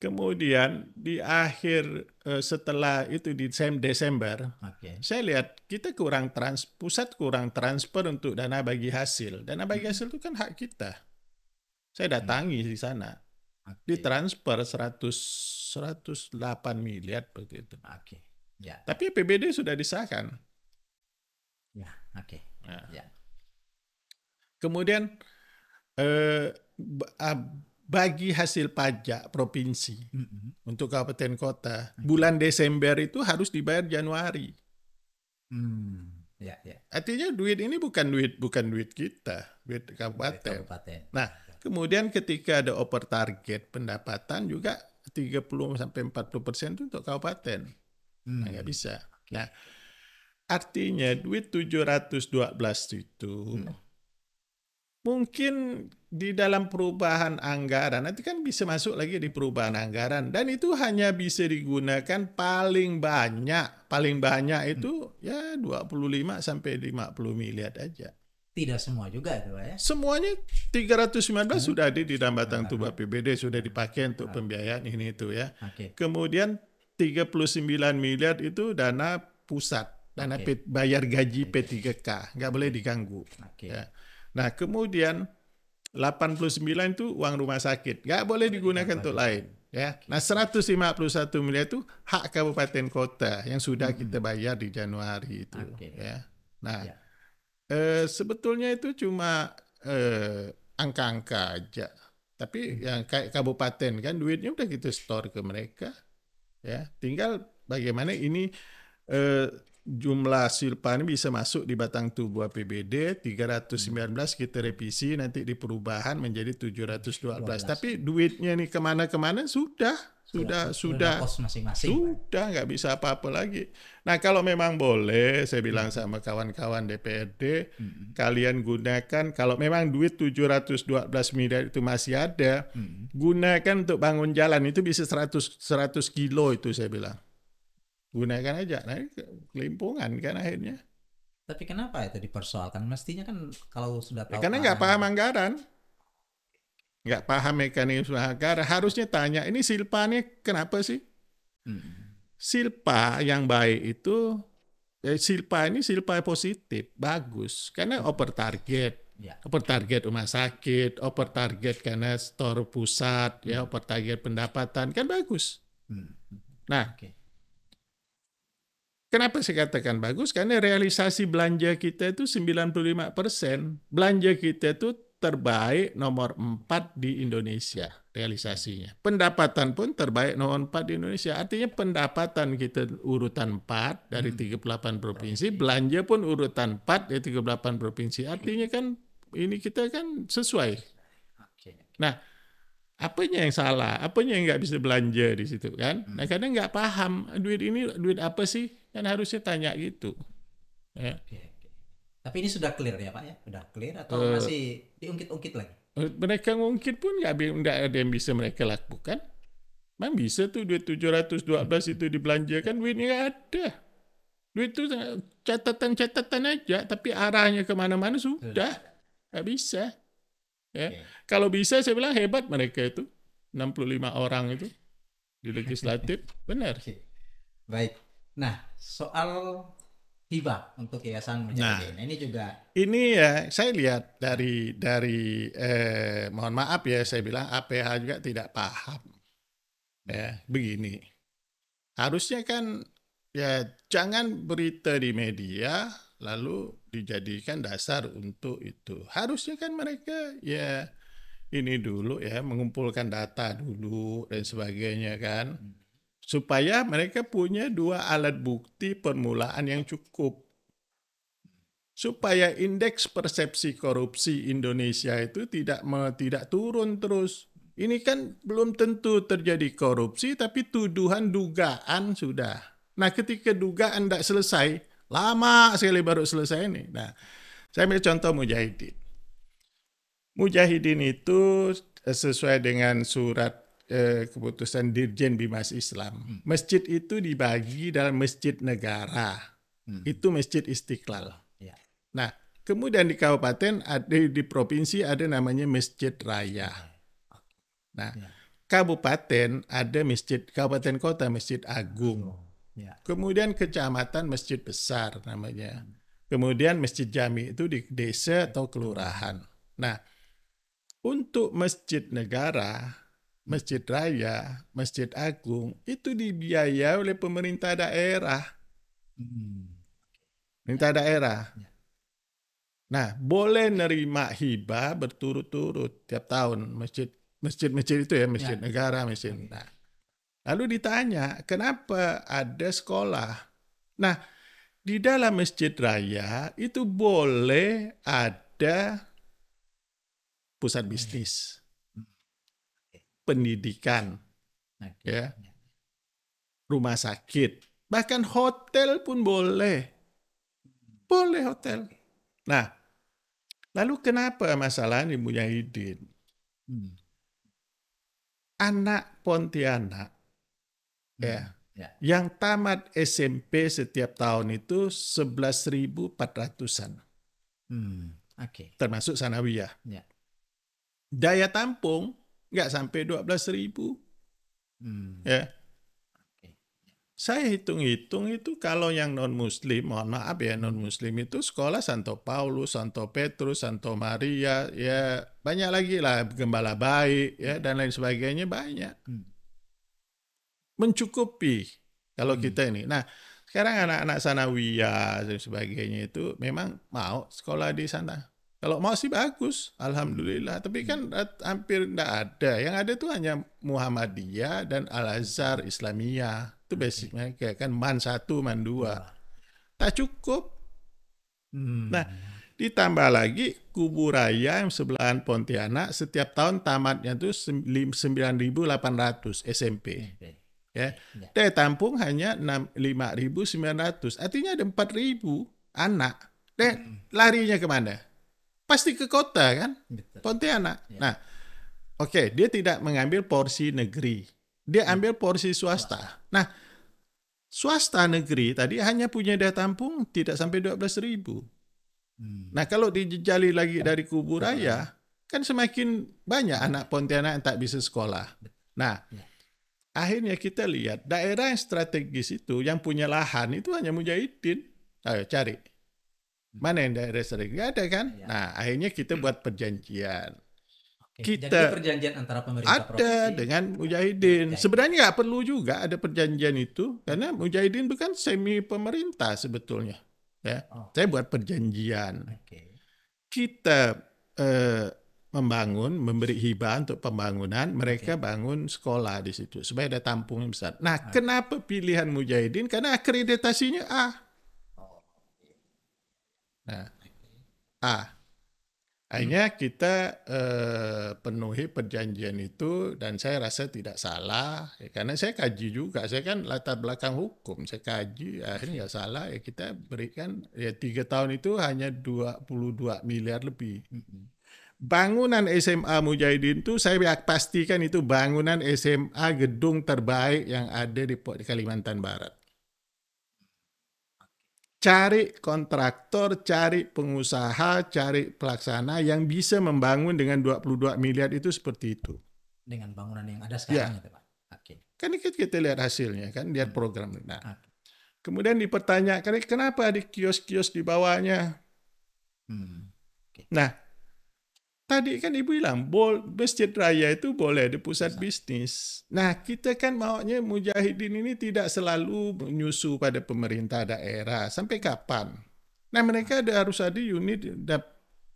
Speaker 2: Kemudian di akhir eh, setelah itu di Desember, okay. saya lihat kita kurang trans, pusat kurang transfer untuk dana bagi hasil. Dana bagi hmm. hasil itu kan hak kita. Saya hmm. datangi di sana, okay. transfer 100 108 miliar begitu. Oke, Okay. Ya. Tapi PBD sudah disahkan. Ya, oke.
Speaker 1: Okay. Ya. Ya.
Speaker 2: Kemudian eh, ab, bagi hasil pajak provinsi mm -hmm. untuk kabupaten kota okay. bulan Desember itu harus dibayar Januari.
Speaker 1: Mm. Ya, ya.
Speaker 2: Artinya duit ini bukan duit bukan duit kita, duit kabupaten. Duit kabupaten. Nah, kemudian ketika ada over target pendapatan juga 30 sampai puluh persen itu untuk kabupaten. Hmm. Nah, nggak hmm. bisa. Nah, artinya duit 712 itu mm mungkin di dalam perubahan anggaran nanti kan bisa masuk lagi di perubahan anggaran dan itu hanya bisa digunakan paling banyak paling banyak itu hmm. ya 25 sampai 50 miliar aja. Tidak semua juga itu ya. Semuanya 315 hmm. sudah ada di dalam batang tubuh PBD sudah dipakai untuk ah. pembiayaan ini itu ya. Okay. Kemudian 39 miliar itu dana pusat, dana okay. bayar gaji P3K, nggak boleh diganggu. Okay. Ya. Nah, kemudian 89 itu uang rumah sakit. Nggak boleh digunakan untuk lain. Ya. Nah, 151 miliar itu hak kabupaten kota yang sudah hmm. kita bayar di Januari itu. Okay. Ya. Nah, ya. Eh, sebetulnya itu cuma eh, angka-angka aja. Tapi hmm. yang kayak kabupaten kan duitnya udah kita gitu store ke mereka. Ya, tinggal bagaimana ini eh, jumlah silpa ini bisa masuk di batang tubuh APBD 319 kita revisi nanti di perubahan menjadi 712 12. tapi duitnya nih kemana-kemana sudah sudah iya, sudah sudah masing -masing, sudah nggak bisa apa-apa lagi nah kalau memang boleh saya bilang hmm. sama kawan-kawan DPRD hmm. kalian gunakan kalau memang duit 712 miliar itu masih ada hmm. gunakan untuk bangun jalan itu bisa 100 100 kilo itu saya bilang gunakan aja nah kelimpungan kan akhirnya tapi kenapa itu
Speaker 1: dipersoalkan mestinya kan kalau sudah ya, tahu ya, karena nggak paham
Speaker 2: anggaran nggak paham mekanisme anggaran harusnya tanya ini silpa nih kenapa sih hmm. silpa yang baik itu eh, silpa ini silpa positif bagus karena hmm. over target Ya. Over target rumah sakit, over target karena store pusat, ya, hmm. ya over target pendapatan kan bagus. Hmm. Nah, okay Kenapa saya katakan bagus? Karena realisasi belanja kita itu 95%. Belanja kita itu terbaik nomor 4 di Indonesia realisasinya. Pendapatan pun terbaik nomor 4 di Indonesia. Artinya pendapatan kita urutan 4 dari 38 hmm. provinsi, belanja pun urutan 4 dari 38 provinsi. Artinya kan ini kita kan sesuai. Nah, apanya yang salah, apanya yang nggak bisa belanja di situ kan. Hmm. Nah kadang nggak paham duit ini duit apa sih kan harusnya tanya gitu. Ya. Tapi ini sudah clear ya Pak ya, sudah clear atau uh, masih
Speaker 1: diungkit-ungkit lagi?
Speaker 2: Eh, mereka ngungkit pun nggak ada yang bisa mereka lakukan. Memang bisa tuh duit 712 itu dibelanjakan duitnya nggak ada. Duit itu eh, catatan-catatan aja, tapi arahnya kemana-mana sudah. Nggak bisa. Ya. Okay. Kalau bisa saya bilang hebat mereka itu 65 orang itu di legislatif, benar. Okay. Baik. Nah,
Speaker 1: soal hibah untuk yayasan menjadi nah. nah, ini juga
Speaker 2: ini ya saya lihat dari dari eh, mohon maaf ya saya bilang APH juga tidak paham ya begini harusnya kan ya jangan berita di media lalu dijadikan dasar untuk itu. Harusnya kan mereka ya ini dulu ya mengumpulkan data dulu dan sebagainya kan supaya mereka punya dua alat bukti permulaan yang cukup supaya indeks persepsi korupsi Indonesia itu tidak tidak turun terus. Ini kan belum tentu terjadi korupsi tapi tuduhan dugaan sudah. Nah, ketika dugaan tidak selesai, Lama sekali baru selesai ini. Nah, saya ambil contoh mujahidin. Mujahidin itu eh, sesuai dengan surat eh, keputusan Dirjen Bimas Islam. Hmm. Masjid itu dibagi dalam masjid negara. Hmm. Itu masjid Istiqlal. Ya. Nah, kemudian di kabupaten ada di provinsi ada namanya masjid raya. Ya. Nah, ya. kabupaten ada masjid kabupaten kota masjid agung. Oh. Ya. Kemudian kecamatan masjid besar namanya. Kemudian masjid jami itu di desa atau kelurahan. Nah, untuk masjid negara, masjid raya, masjid agung itu dibiayai oleh pemerintah daerah. Hmm. Pemerintah daerah. Ya. Nah, boleh nerima hibah berturut-turut tiap tahun masjid masjid-masjid itu ya, masjid ya. negara, masjid. Nah, Lalu ditanya, kenapa ada sekolah? Nah, di dalam masjid raya itu boleh ada pusat hmm. bisnis, hmm. pendidikan, ya. ya, rumah sakit, bahkan hotel pun boleh. Hmm. Boleh hotel. Nah, lalu kenapa masalah ini punya Anak Pontianak Ya. ya. Yang tamat SMP setiap tahun itu 11.400-an. Hmm. Oke. Okay. Termasuk sanawiyah. Ya. Daya tampung nggak sampai 12.000. Hmm. Ya. Okay. Ya. Saya hitung-hitung itu kalau yang non-muslim, mohon maaf ya non-muslim itu sekolah Santo Paulus, Santo Petrus, Santo Maria, ya banyak lagi lah, Gembala Baik, ya dan lain sebagainya banyak. Hmm mencukupi kalau hmm. kita ini. Nah, sekarang anak-anak sanawiyah dan sebagainya itu memang mau sekolah di sana. Kalau mau sih bagus, alhamdulillah. Tapi hmm. kan hampir tidak ada. Yang ada tuh hanya Muhammadiyah dan Al Azhar Islamiyah. Itu hmm. basic mereka kan man satu, man dua. Tak cukup. Hmm. Nah, ditambah lagi kuburaya raya yang sebelahan Pontianak setiap tahun tamatnya tuh 9.800 SMP ya. Daya tampung hanya 5.900. Artinya ada 4.000 anak. Dan hmm. larinya kemana? Pasti ke kota kan? Pontianak. Ya. Nah, oke, okay, dia tidak mengambil porsi negeri. Dia ya. ambil porsi swasta. Nah, swasta negeri tadi hanya punya daya tampung tidak sampai 12.000. Hmm. Nah, kalau dijejali lagi ya. dari kubu raya, ya. kan semakin banyak anak Pontianak yang tak bisa sekolah. Nah, ya akhirnya kita lihat daerah yang strategis itu yang punya lahan itu hanya mujahidin ayo cari mana yang daerah strategis Gak ada kan ya. nah akhirnya kita hmm. buat perjanjian kita Jadi perjanjian antara pemerintah ada provinsi. dengan mujahidin ya, sebenarnya nggak perlu juga ada perjanjian itu karena mujahidin bukan semi pemerintah sebetulnya ya oh. saya buat perjanjian okay. kita eh, membangun, memberi hibah untuk pembangunan, mereka okay. bangun sekolah di situ supaya ada tampung yang besar. Nah, okay. kenapa pilihan Mujahidin? Karena akreditasinya A. Oh, nah, A. Hanya hmm. kita uh, penuhi perjanjian itu dan saya rasa tidak salah ya, karena saya kaji juga, saya kan latar belakang hukum, saya kaji akhirnya nggak salah ya kita berikan ya tiga tahun itu hanya 22 miliar lebih. Hmm bangunan SMA Mujahidin itu saya pastikan itu bangunan SMA gedung terbaik yang ada di, Kalimantan Barat. Cari kontraktor, cari pengusaha, cari pelaksana yang bisa membangun dengan 22 miliar itu seperti itu.
Speaker 1: Dengan bangunan yang ada ya. sekarang ya, itu Pak.
Speaker 2: Oke. Kan kita, kita lihat hasilnya kan, lihat hmm. program. Nah, Okay. kemudian dipertanyakan kenapa di kios-kios di bawahnya. Hmm. Okay. Nah, Tadi kan ibu bilang, bol, masjid raya itu boleh di pusat bisnis. Nah, kita kan maunya mujahidin ini tidak selalu menyusu pada pemerintah daerah. Sampai kapan? Nah, mereka ada, harus ada unit ada,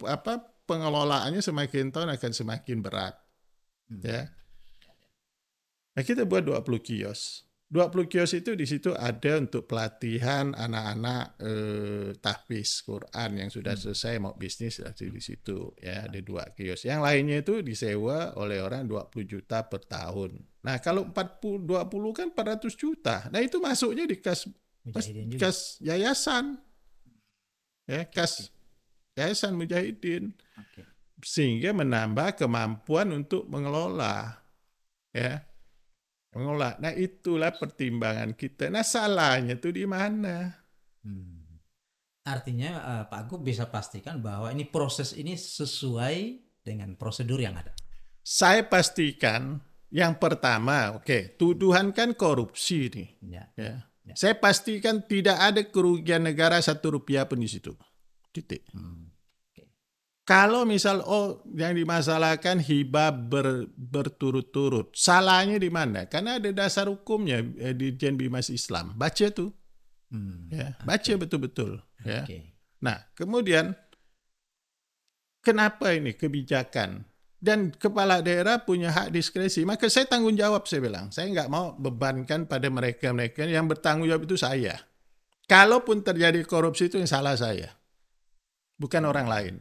Speaker 2: apa pengelolaannya semakin tahun akan semakin berat. Hmm. Ya. Nah, kita buat 20 kios. 20 kios itu di situ ada untuk pelatihan anak-anak eh, tahfiz Quran yang sudah hmm. selesai mau bisnis di situ ya. ya ada dua kios. Yang lainnya itu disewa oleh orang 20 juta per tahun. Nah, kalau 40 20 kan 400 juta. Nah, itu masuknya di kas kas, yayasan. Ya, kas yayasan mujahidin. Sehingga menambah kemampuan untuk mengelola. Ya mengolah. Nah itulah pertimbangan kita. Nah salahnya itu di mana? Hmm.
Speaker 1: Artinya uh, Pak Gup bisa pastikan
Speaker 2: bahwa ini proses ini sesuai dengan prosedur yang ada. Saya pastikan yang pertama, oke, okay, tuduhan kan korupsi ini. Ya. Ya. ya. Saya pastikan tidak ada kerugian negara satu rupiah pun di situ. Titik. Hmm. Kalau misal oh yang dimasalahkan hibah ber, berturut-turut, salahnya di mana? Karena ada dasar hukumnya eh, di Jen Bimas Islam. Baca tuh, hmm, ya, baca okay. betul-betul. Ya. Nah, kemudian kenapa ini kebijakan dan kepala daerah punya hak diskresi maka saya tanggung jawab saya bilang saya nggak mau bebankan pada mereka mereka yang bertanggung jawab itu saya kalaupun terjadi korupsi itu yang salah saya bukan orang lain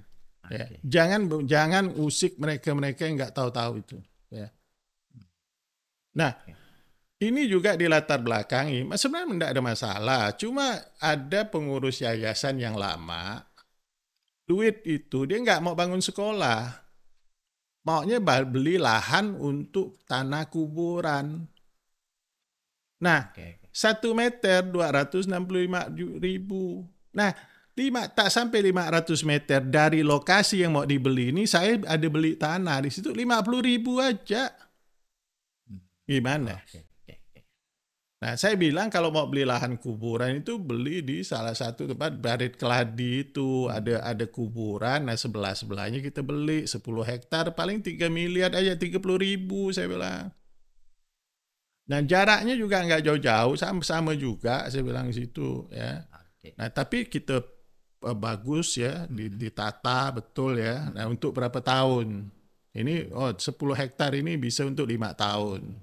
Speaker 2: Ya. Jangan jangan usik mereka-mereka yang nggak tahu-tahu itu. Ya. Nah, okay. ini juga di latar ini Sebenarnya tidak ada masalah. Cuma ada pengurus yayasan yang lama, duit itu dia nggak mau bangun sekolah. Maunya beli lahan untuk tanah kuburan. Nah, satu okay. 1 meter 265 ribu. Nah, lima tak sampai 500 meter dari lokasi yang mau dibeli ini saya ada beli tanah di situ 50 ribu aja gimana nah saya bilang kalau mau beli lahan kuburan itu beli di salah satu tempat barit keladi itu ada ada kuburan nah sebelah sebelahnya kita beli 10 hektar paling 3 miliar aja 30 ribu saya bilang nah jaraknya juga nggak jauh-jauh sama sama juga saya bilang di situ ya nah tapi kita Eh, bagus ya, ditata betul ya. Nah, untuk berapa tahun? Ini oh 10 hektar ini bisa untuk lima tahun.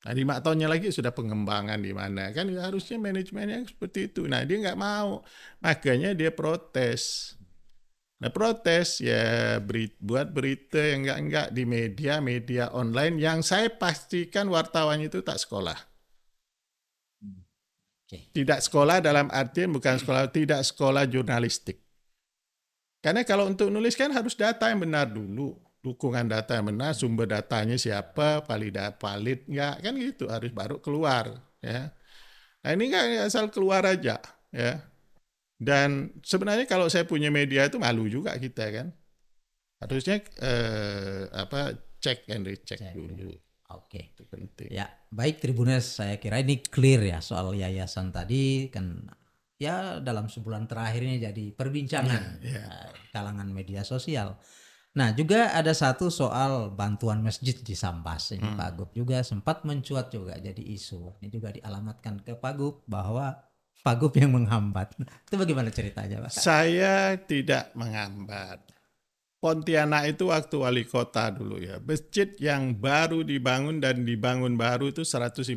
Speaker 2: Nah, lima tahunnya lagi sudah pengembangan di mana kan harusnya manajemennya seperti itu. Nah, dia nggak mau, makanya dia protes. Nah, protes ya beri, buat berita yang enggak-enggak di media, media online yang saya pastikan wartawan itu tak sekolah. Tidak sekolah dalam arti bukan sekolah tidak sekolah jurnalistik. Karena kalau untuk nulis kan harus data yang benar dulu, dukungan data yang benar, sumber datanya siapa, valid valid enggak, kan gitu harus baru keluar ya. Nah ini nggak kan asal keluar aja ya. Dan sebenarnya kalau saya punya media itu malu juga kita kan. Harusnya eh, apa cek and recheck dulu. Oke. Okay. Itu penting. Ya.
Speaker 1: Baik Tribunes, saya kira ini clear ya soal yayasan tadi kan ya dalam sebulan terakhir ini jadi perbincangan yeah, iya, iya. yeah. kalangan media sosial. Nah juga ada satu soal bantuan masjid di Sambas ini hmm. Pak Gub juga sempat mencuat juga jadi isu. Ini juga dialamatkan ke Pak Gub bahwa Pak Gub yang menghambat. Itu
Speaker 2: bagaimana ceritanya Pak? Saya tidak menghambat Pontianak itu waktu wali kota dulu ya. Masjid yang baru dibangun dan dibangun baru itu 156.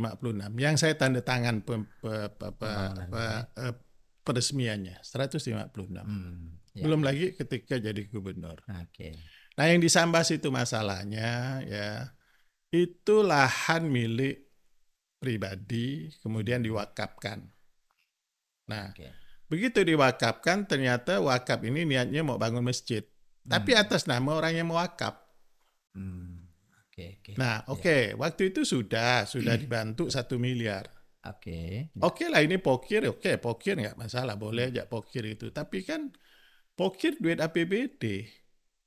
Speaker 2: Yang saya tanda tangan pe, pe, pe, pe, pe, ya. eh, peresmiannya 156. Hmm, ya. Belum lagi ketika jadi gubernur. Okay. Nah yang di Sambas itu masalahnya ya itu lahan milik pribadi kemudian diwakafkan. Nah okay. begitu diwakafkan ternyata wakaf ini niatnya mau bangun masjid tapi hmm. atas nama orang yang mewakaf.
Speaker 1: Hmm. Okay, okay. Nah,
Speaker 2: iya. oke, okay. yeah. waktu itu sudah sudah dibantu satu miliar. Oke. Okay. Oke okay lah ini pokir, oke okay, pokir nggak masalah, boleh aja pokir itu. Tapi kan pokir duit APBD,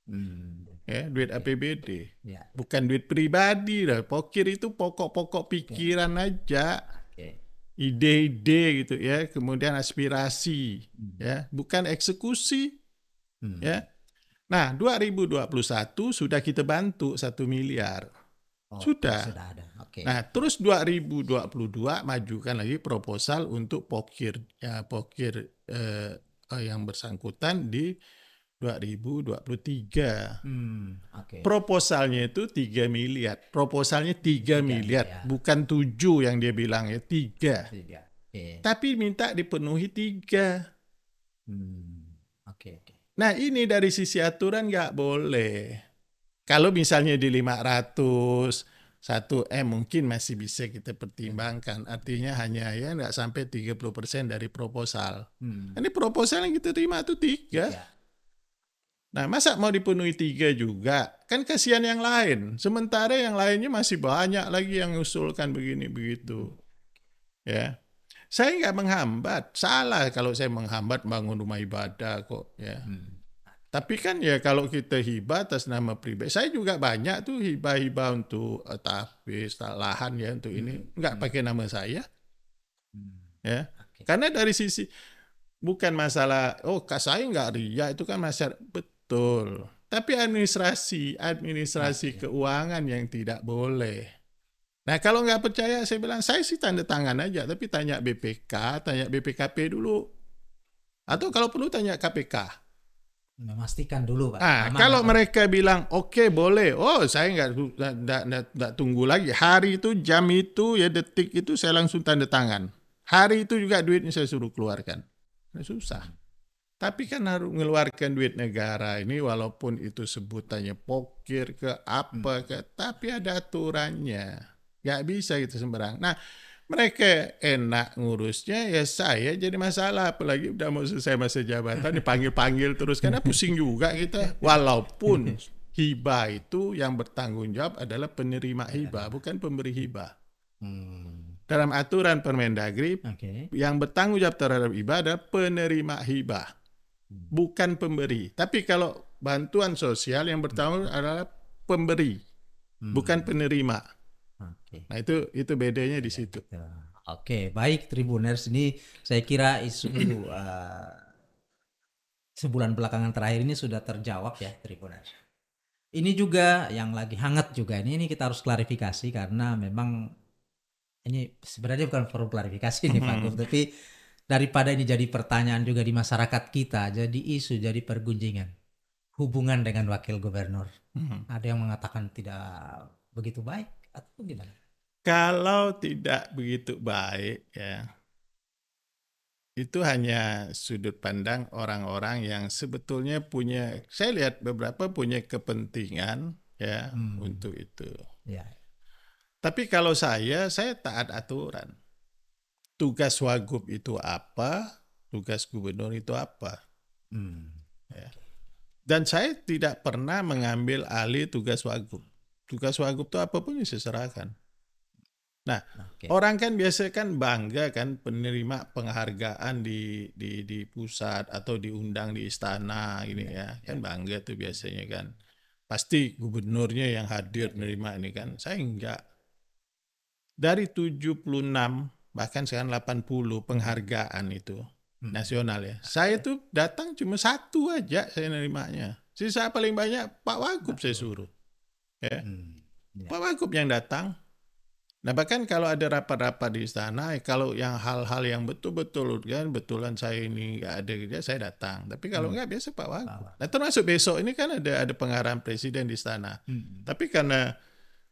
Speaker 2: hmm. ya duit okay. APBD, yeah. bukan duit pribadi lah. Pokir itu pokok-pokok pikiran okay. aja, ide-ide gitu ya, kemudian aspirasi, hmm. ya, bukan eksekusi, hmm. ya Nah, 2021 sudah kita bantu 1 miliar.
Speaker 1: Oh, sudah. sudah ada. Okay. Nah,
Speaker 2: terus 2022 majukan lagi proposal untuk pokir ya pokir eh, eh yang bersangkutan di 2023. Hmm, okay. Proposalnya itu 3 miliar. Proposalnya 3, 3 miliar, ya. bukan 7 yang dia bilang ya, 3.
Speaker 1: 3. Okay.
Speaker 2: Tapi minta dipenuhi 3.
Speaker 1: Hmm. Oke, okay, oke. Okay.
Speaker 2: Nah ini dari sisi aturan nggak boleh. Kalau misalnya di 500, 1M mungkin masih bisa kita pertimbangkan. Artinya hanya ya nggak sampai 30% dari proposal. Hmm. Ini proposal yang kita terima itu tiga. Ya. Nah masa mau dipenuhi tiga juga? Kan kasihan yang lain. Sementara yang lainnya masih banyak lagi yang usulkan begini-begitu. Ya. Saya nggak menghambat. Salah kalau saya menghambat bangun rumah ibadah kok. Ya. Hmm. Tapi kan ya kalau kita hibah atas nama pribadi, saya juga banyak tuh hibah-hibah untuk uh, eh, tapis, lahan ya untuk hmm. ini nggak hmm. pakai nama saya, hmm. ya. Okay. Karena dari sisi bukan masalah oh kak saya nggak ria itu kan masyarakat betul. Tapi administrasi, administrasi okay. keuangan yang tidak boleh. Nah kalau nggak percaya saya bilang saya sih tanda tangan aja, tapi tanya BPK, tanya BPKP dulu, atau kalau perlu tanya KPK
Speaker 1: memastikan dulu pak. Nah, kalau apa?
Speaker 2: mereka bilang oke okay, boleh, oh saya nggak nggak tunggu lagi hari itu jam itu ya detik itu saya langsung tanda tangan. Hari itu juga duitnya saya suruh keluarkan. Nah, susah. Tapi kan harus mengeluarkan duit negara ini walaupun itu sebutannya pokir ke apa hmm. ke, tapi ada aturannya. Nggak bisa gitu sembarang. Nah, mereka enak ngurusnya ya saya jadi masalah apalagi udah mau selesai masa jabatan dipanggil-panggil terus karena pusing juga kita walaupun hibah itu yang bertanggung jawab adalah penerima hibah bukan pemberi hibah hmm. dalam aturan Permendagri okay. yang bertanggung jawab terhadap hibah adalah penerima hibah bukan pemberi tapi kalau bantuan sosial yang bertanggung jawab adalah pemberi hmm. bukan penerima Okay. Nah itu itu bedanya di situ. Ya, oke, okay, baik Tribuners
Speaker 1: ini saya kira isu uh, sebulan belakangan terakhir ini sudah terjawab ya Tribuners. Ini juga yang lagi hangat juga ini ini kita harus klarifikasi karena memang ini sebenarnya bukan forum klarifikasi nih Pak Gub, tapi daripada ini jadi pertanyaan juga di masyarakat kita, jadi isu, jadi pergunjingan hubungan dengan wakil gubernur. Ada yang mengatakan tidak begitu baik, atau gimana?
Speaker 2: Kalau tidak begitu baik ya, itu hanya sudut pandang orang-orang yang sebetulnya punya, saya lihat beberapa punya kepentingan ya hmm. untuk itu. Ya. Tapi kalau saya, saya taat aturan. Tugas wagub itu apa? Tugas gubernur itu apa? Hmm. Ya. Dan saya tidak pernah mengambil alih tugas wagub tugas wagub tuh apapun yang seserahkan. Nah, okay. orang kan biasa kan bangga kan penerima penghargaan di di di pusat atau diundang di istana gini yeah. Ya. ya. Kan yeah. bangga tuh biasanya kan. Pasti gubernurnya yang hadir ya. menerima ini kan. Saya enggak. Dari 76 bahkan sekarang 80 penghargaan itu hmm. nasional ya. Nah, saya ya. tuh datang cuma satu aja saya nerimanya. Sisa paling banyak Pak Wagub nah, saya suruh. Ya. Hmm. Ya. Pak Wagub yang datang. Nah bahkan kalau ada rapat-rapat di istana, eh, kalau yang hal-hal yang betul-betul kan betulan saya ini nggak ada kerja saya datang. Tapi kalau hmm. nggak biasa Pak Wagub. Nah termasuk besok ini kan ada ada pengarahan presiden di istana. Hmm. Tapi karena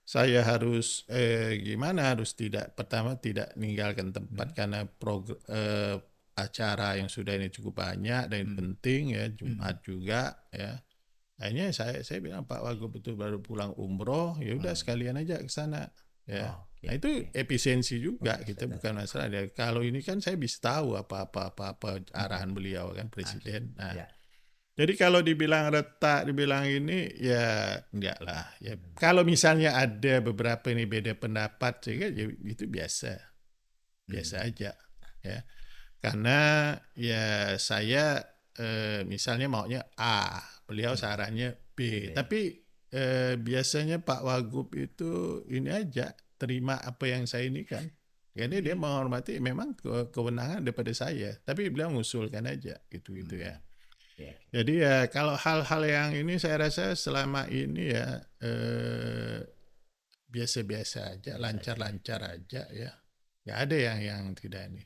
Speaker 2: saya harus eh, gimana harus tidak pertama tidak meninggalkan tempat hmm. karena progr, eh, acara yang sudah ini cukup banyak dan hmm. penting ya Jumat hmm. juga ya akhirnya saya saya bilang Pak Wagub betul baru pulang umroh ya udah hmm. sekalian aja ke sana ya oh, okay, nah itu okay. efisiensi juga oh, gitu, kita bukan masalah ya, kalau ini kan saya bisa tahu apa apa apa apa arahan hmm. beliau kan presiden nah yeah. Jadi kalau dibilang retak, dibilang ini, ya enggak lah. Ya, hmm. kalau misalnya ada beberapa ini beda pendapat, sehingga ya, itu biasa, biasa hmm. aja, ya. Karena ya saya eh, misalnya maunya A, beliau hmm. sarannya B. Okay. Tapi eh, biasanya Pak Wagub itu ini aja terima apa yang saya ini kan. Jadi dia hmm. menghormati memang ke kewenangan daripada saya, tapi beliau mengusulkan aja gitu-gitu hmm. ya. Ya, ya. Jadi ya kalau hal-hal yang ini saya rasa selama ini ya eh, biasa-biasa eh, aja, lancar-lancar aja ya. Gak ada yang yang tidak ini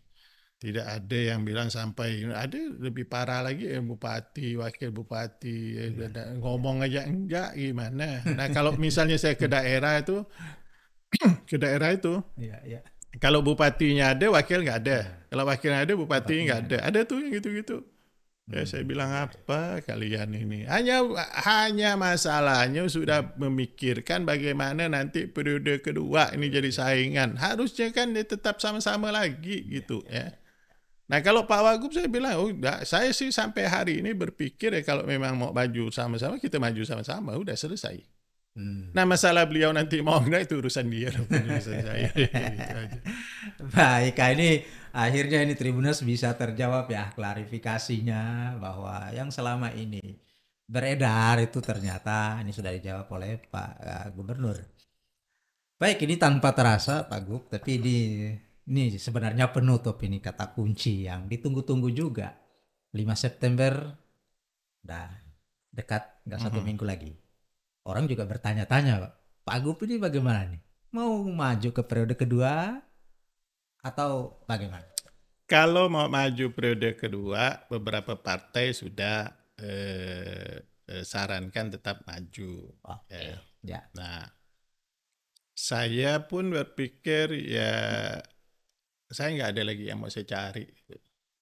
Speaker 2: tidak ada yang bilang sampai ada lebih parah lagi ya bupati, wakil bupati ya, ya. ngomong aja enggak gimana. Nah, kalau misalnya saya ke daerah itu ke daerah itu. ya, ya. Kalau bupatinya ada, wakil nggak ada. Ya. Kalau wakilnya ada, bupati nggak ada. ada. Ada tuh yang gitu-gitu. Ya hmm. saya bilang apa kalian ini? Hanya hanya masalahnya sudah hmm. memikirkan bagaimana nanti periode kedua ini jadi saingan. Harusnya kan dia tetap sama-sama lagi gitu iya, iya. ya. ya. Nah kalau Pak Wagub saya bilang, oh, enggak, saya sih sampai hari ini berpikir ya kalau memang mau maju sama-sama kita maju sama-sama, udah selesai. Hmm. Nah masalah beliau nanti mau enggak itu urusan dia, urusan saya. Baik, ah, ini akhirnya ini
Speaker 1: Tribunus bisa terjawab ya klarifikasinya bahwa yang selama ini beredar itu ternyata ini sudah dijawab oleh Pak uh, Gubernur. Baik, ini tanpa terasa Pak Gub, tapi di ini sebenarnya penutup ini kata kunci yang ditunggu-tunggu juga 5 September udah dekat nggak satu mm -hmm. minggu lagi orang juga bertanya-tanya pak Gup ini bagaimana nih mau maju ke periode kedua
Speaker 2: atau bagaimana kalau mau maju periode kedua beberapa partai sudah eh, eh, sarankan tetap maju. Oke. Okay. Ya. Eh, ya. Nah, saya pun berpikir ya saya nggak ada lagi yang mau saya cari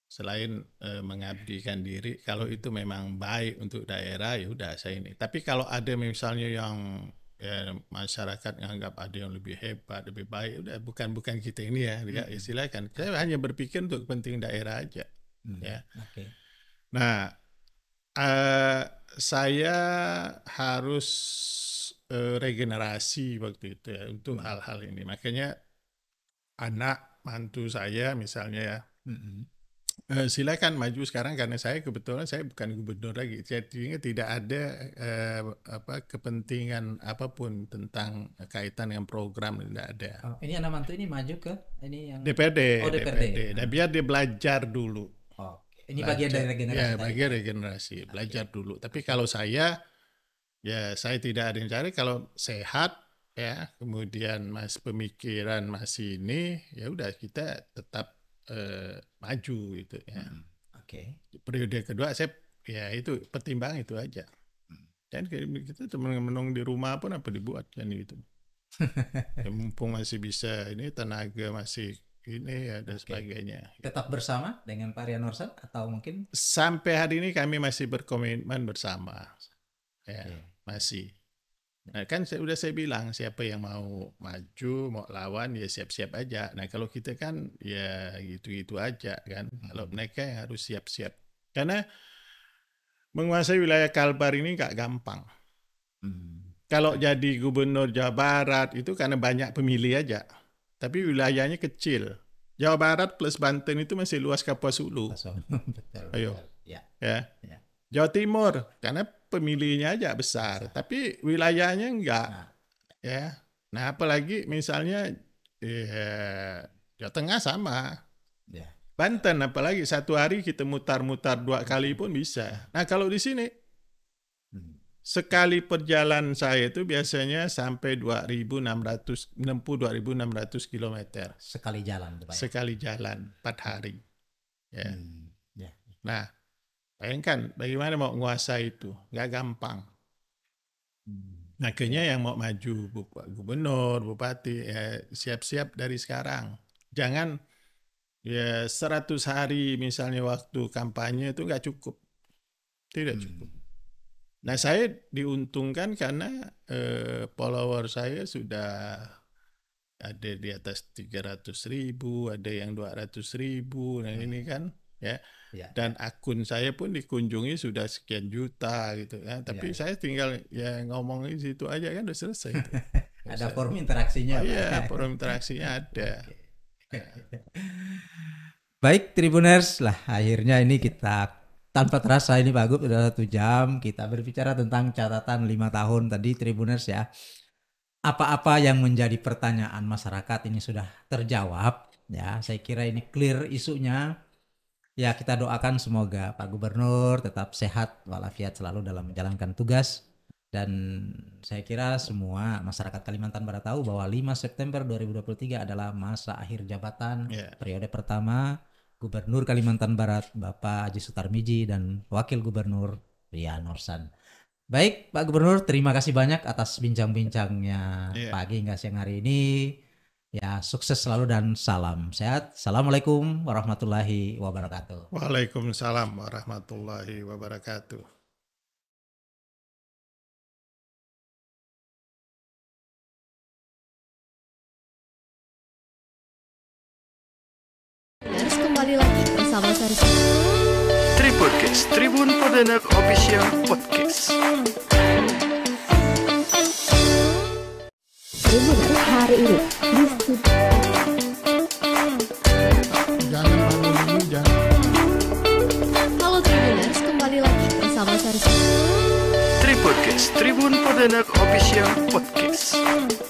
Speaker 2: selain e, mengabdikan diri kalau itu memang baik untuk daerah ya udah saya ini tapi kalau ada misalnya yang ya, masyarakat menganggap ada yang lebih hebat lebih baik ya udah bukan bukan kita ini ya hmm. ya silakan saya hanya berpikir untuk penting daerah aja hmm. ya okay. nah uh, saya harus uh, regenerasi waktu itu ya untuk hal-hal ini makanya anak mantu saya misalnya ya mm-hmm. uh, silakan maju sekarang karena saya kebetulan saya bukan gubernur lagi jadinya tidak ada uh, apa kepentingan apapun tentang kaitan dengan program tidak ada oh,
Speaker 1: ini anak mantu ini maju ke ini yang DPD oh, DPD, DPD. Nah, hmm.
Speaker 2: biar dia belajar dulu oh, ini bagian dari regenerasi ya bagian regenerasi belajar dulu tapi kalau saya ya saya tidak ada yang cari kalau sehat ya kemudian mas pemikiran masih ini ya udah kita tetap uh, maju gitu ya hmm. oke okay. periode kedua saya ya itu pertimbang itu aja hmm. dan kita cuma menung di rumah pun apa dibuat kan gitu ya, mumpung masih bisa ini tenaga masih ini ya dan okay. sebagainya tetap bersama
Speaker 1: dengan Pak Rian Orson atau mungkin
Speaker 2: sampai hari ini kami masih berkomitmen bersama ya okay. masih Nah, kan saya, udah saya bilang siapa yang mau maju, mau lawan ya siap-siap aja. Nah, kalau kita kan ya gitu-gitu aja kan. Hmm. Kalau mereka yang harus siap-siap. Karena menguasai wilayah Kalbar ini nggak gampang. Hmm. Kalau jadi gubernur Jawa Barat itu karena banyak pemilih aja. Tapi wilayahnya kecil. Jawa Barat plus Banten itu masih luas Kapuas Hulu. Ayo. Ya. ya. ya. Jawa Timur karena pemilihnya aja besar, tapi wilayahnya enggak. Ya. Nah, apalagi misalnya eh, Jawa Tengah sama. Ya. Banten apalagi satu hari kita mutar-mutar dua kali hmm. pun bisa. Nah, kalau di sini hmm. sekali perjalanan saya itu biasanya sampai 2600 2600 km sekali jalan ya? sekali jalan 4 hari ya. Hmm, ya. ya. nah Bayangkan bagaimana mau menguasai itu, nggak gampang. Hmm. Akhirnya yang mau maju gubernur, bupati, ya siap-siap dari sekarang. Jangan ya 100 hari misalnya waktu kampanye itu nggak cukup. Tidak hmm. cukup. Nah saya diuntungkan karena eh, follower saya sudah ada di atas 300 ribu, ada yang 200 ribu. Nah ini kan ya. ya. Dan akun saya pun dikunjungi sudah sekian juta gitu kan. Tapi ya. saya tinggal ya ngomong di situ aja kan udah selesai. Gitu. ada forum interaksinya. Oh, iya, forum interaksinya ada.
Speaker 1: Baik Tribuners lah akhirnya ini kita tanpa terasa ini Pak Gup sudah satu jam kita berbicara tentang catatan lima tahun tadi Tribuners ya apa-apa yang menjadi pertanyaan masyarakat ini sudah terjawab ya saya kira ini clear isunya Ya kita doakan semoga Pak Gubernur tetap sehat walafiat selalu dalam menjalankan tugas dan saya kira semua masyarakat Kalimantan Barat tahu bahwa 5 September 2023 adalah masa akhir jabatan yeah. periode pertama Gubernur Kalimantan Barat Bapak Haji Sutarmiji dan Wakil Gubernur Ria Norsan. Baik Pak Gubernur, terima kasih banyak atas bincang-bincangnya yeah. pagi hingga siang hari ini. Ya, sukses selalu dan salam sehat. Assalamualaikum warahmatullahi wabarakatuh.
Speaker 2: Waalaikumsalam warahmatullahi wabarakatuh.
Speaker 1: kembali lagi
Speaker 2: bersama Sarisma. Tribun Podcast, Tribun Perdana Official Podcast ini hari ini di Jangan malu jangan.
Speaker 1: Halo Tribuners, kembali lagi bersama Sarisa.
Speaker 2: Tribuners, Tribun Podenak Official Podcast.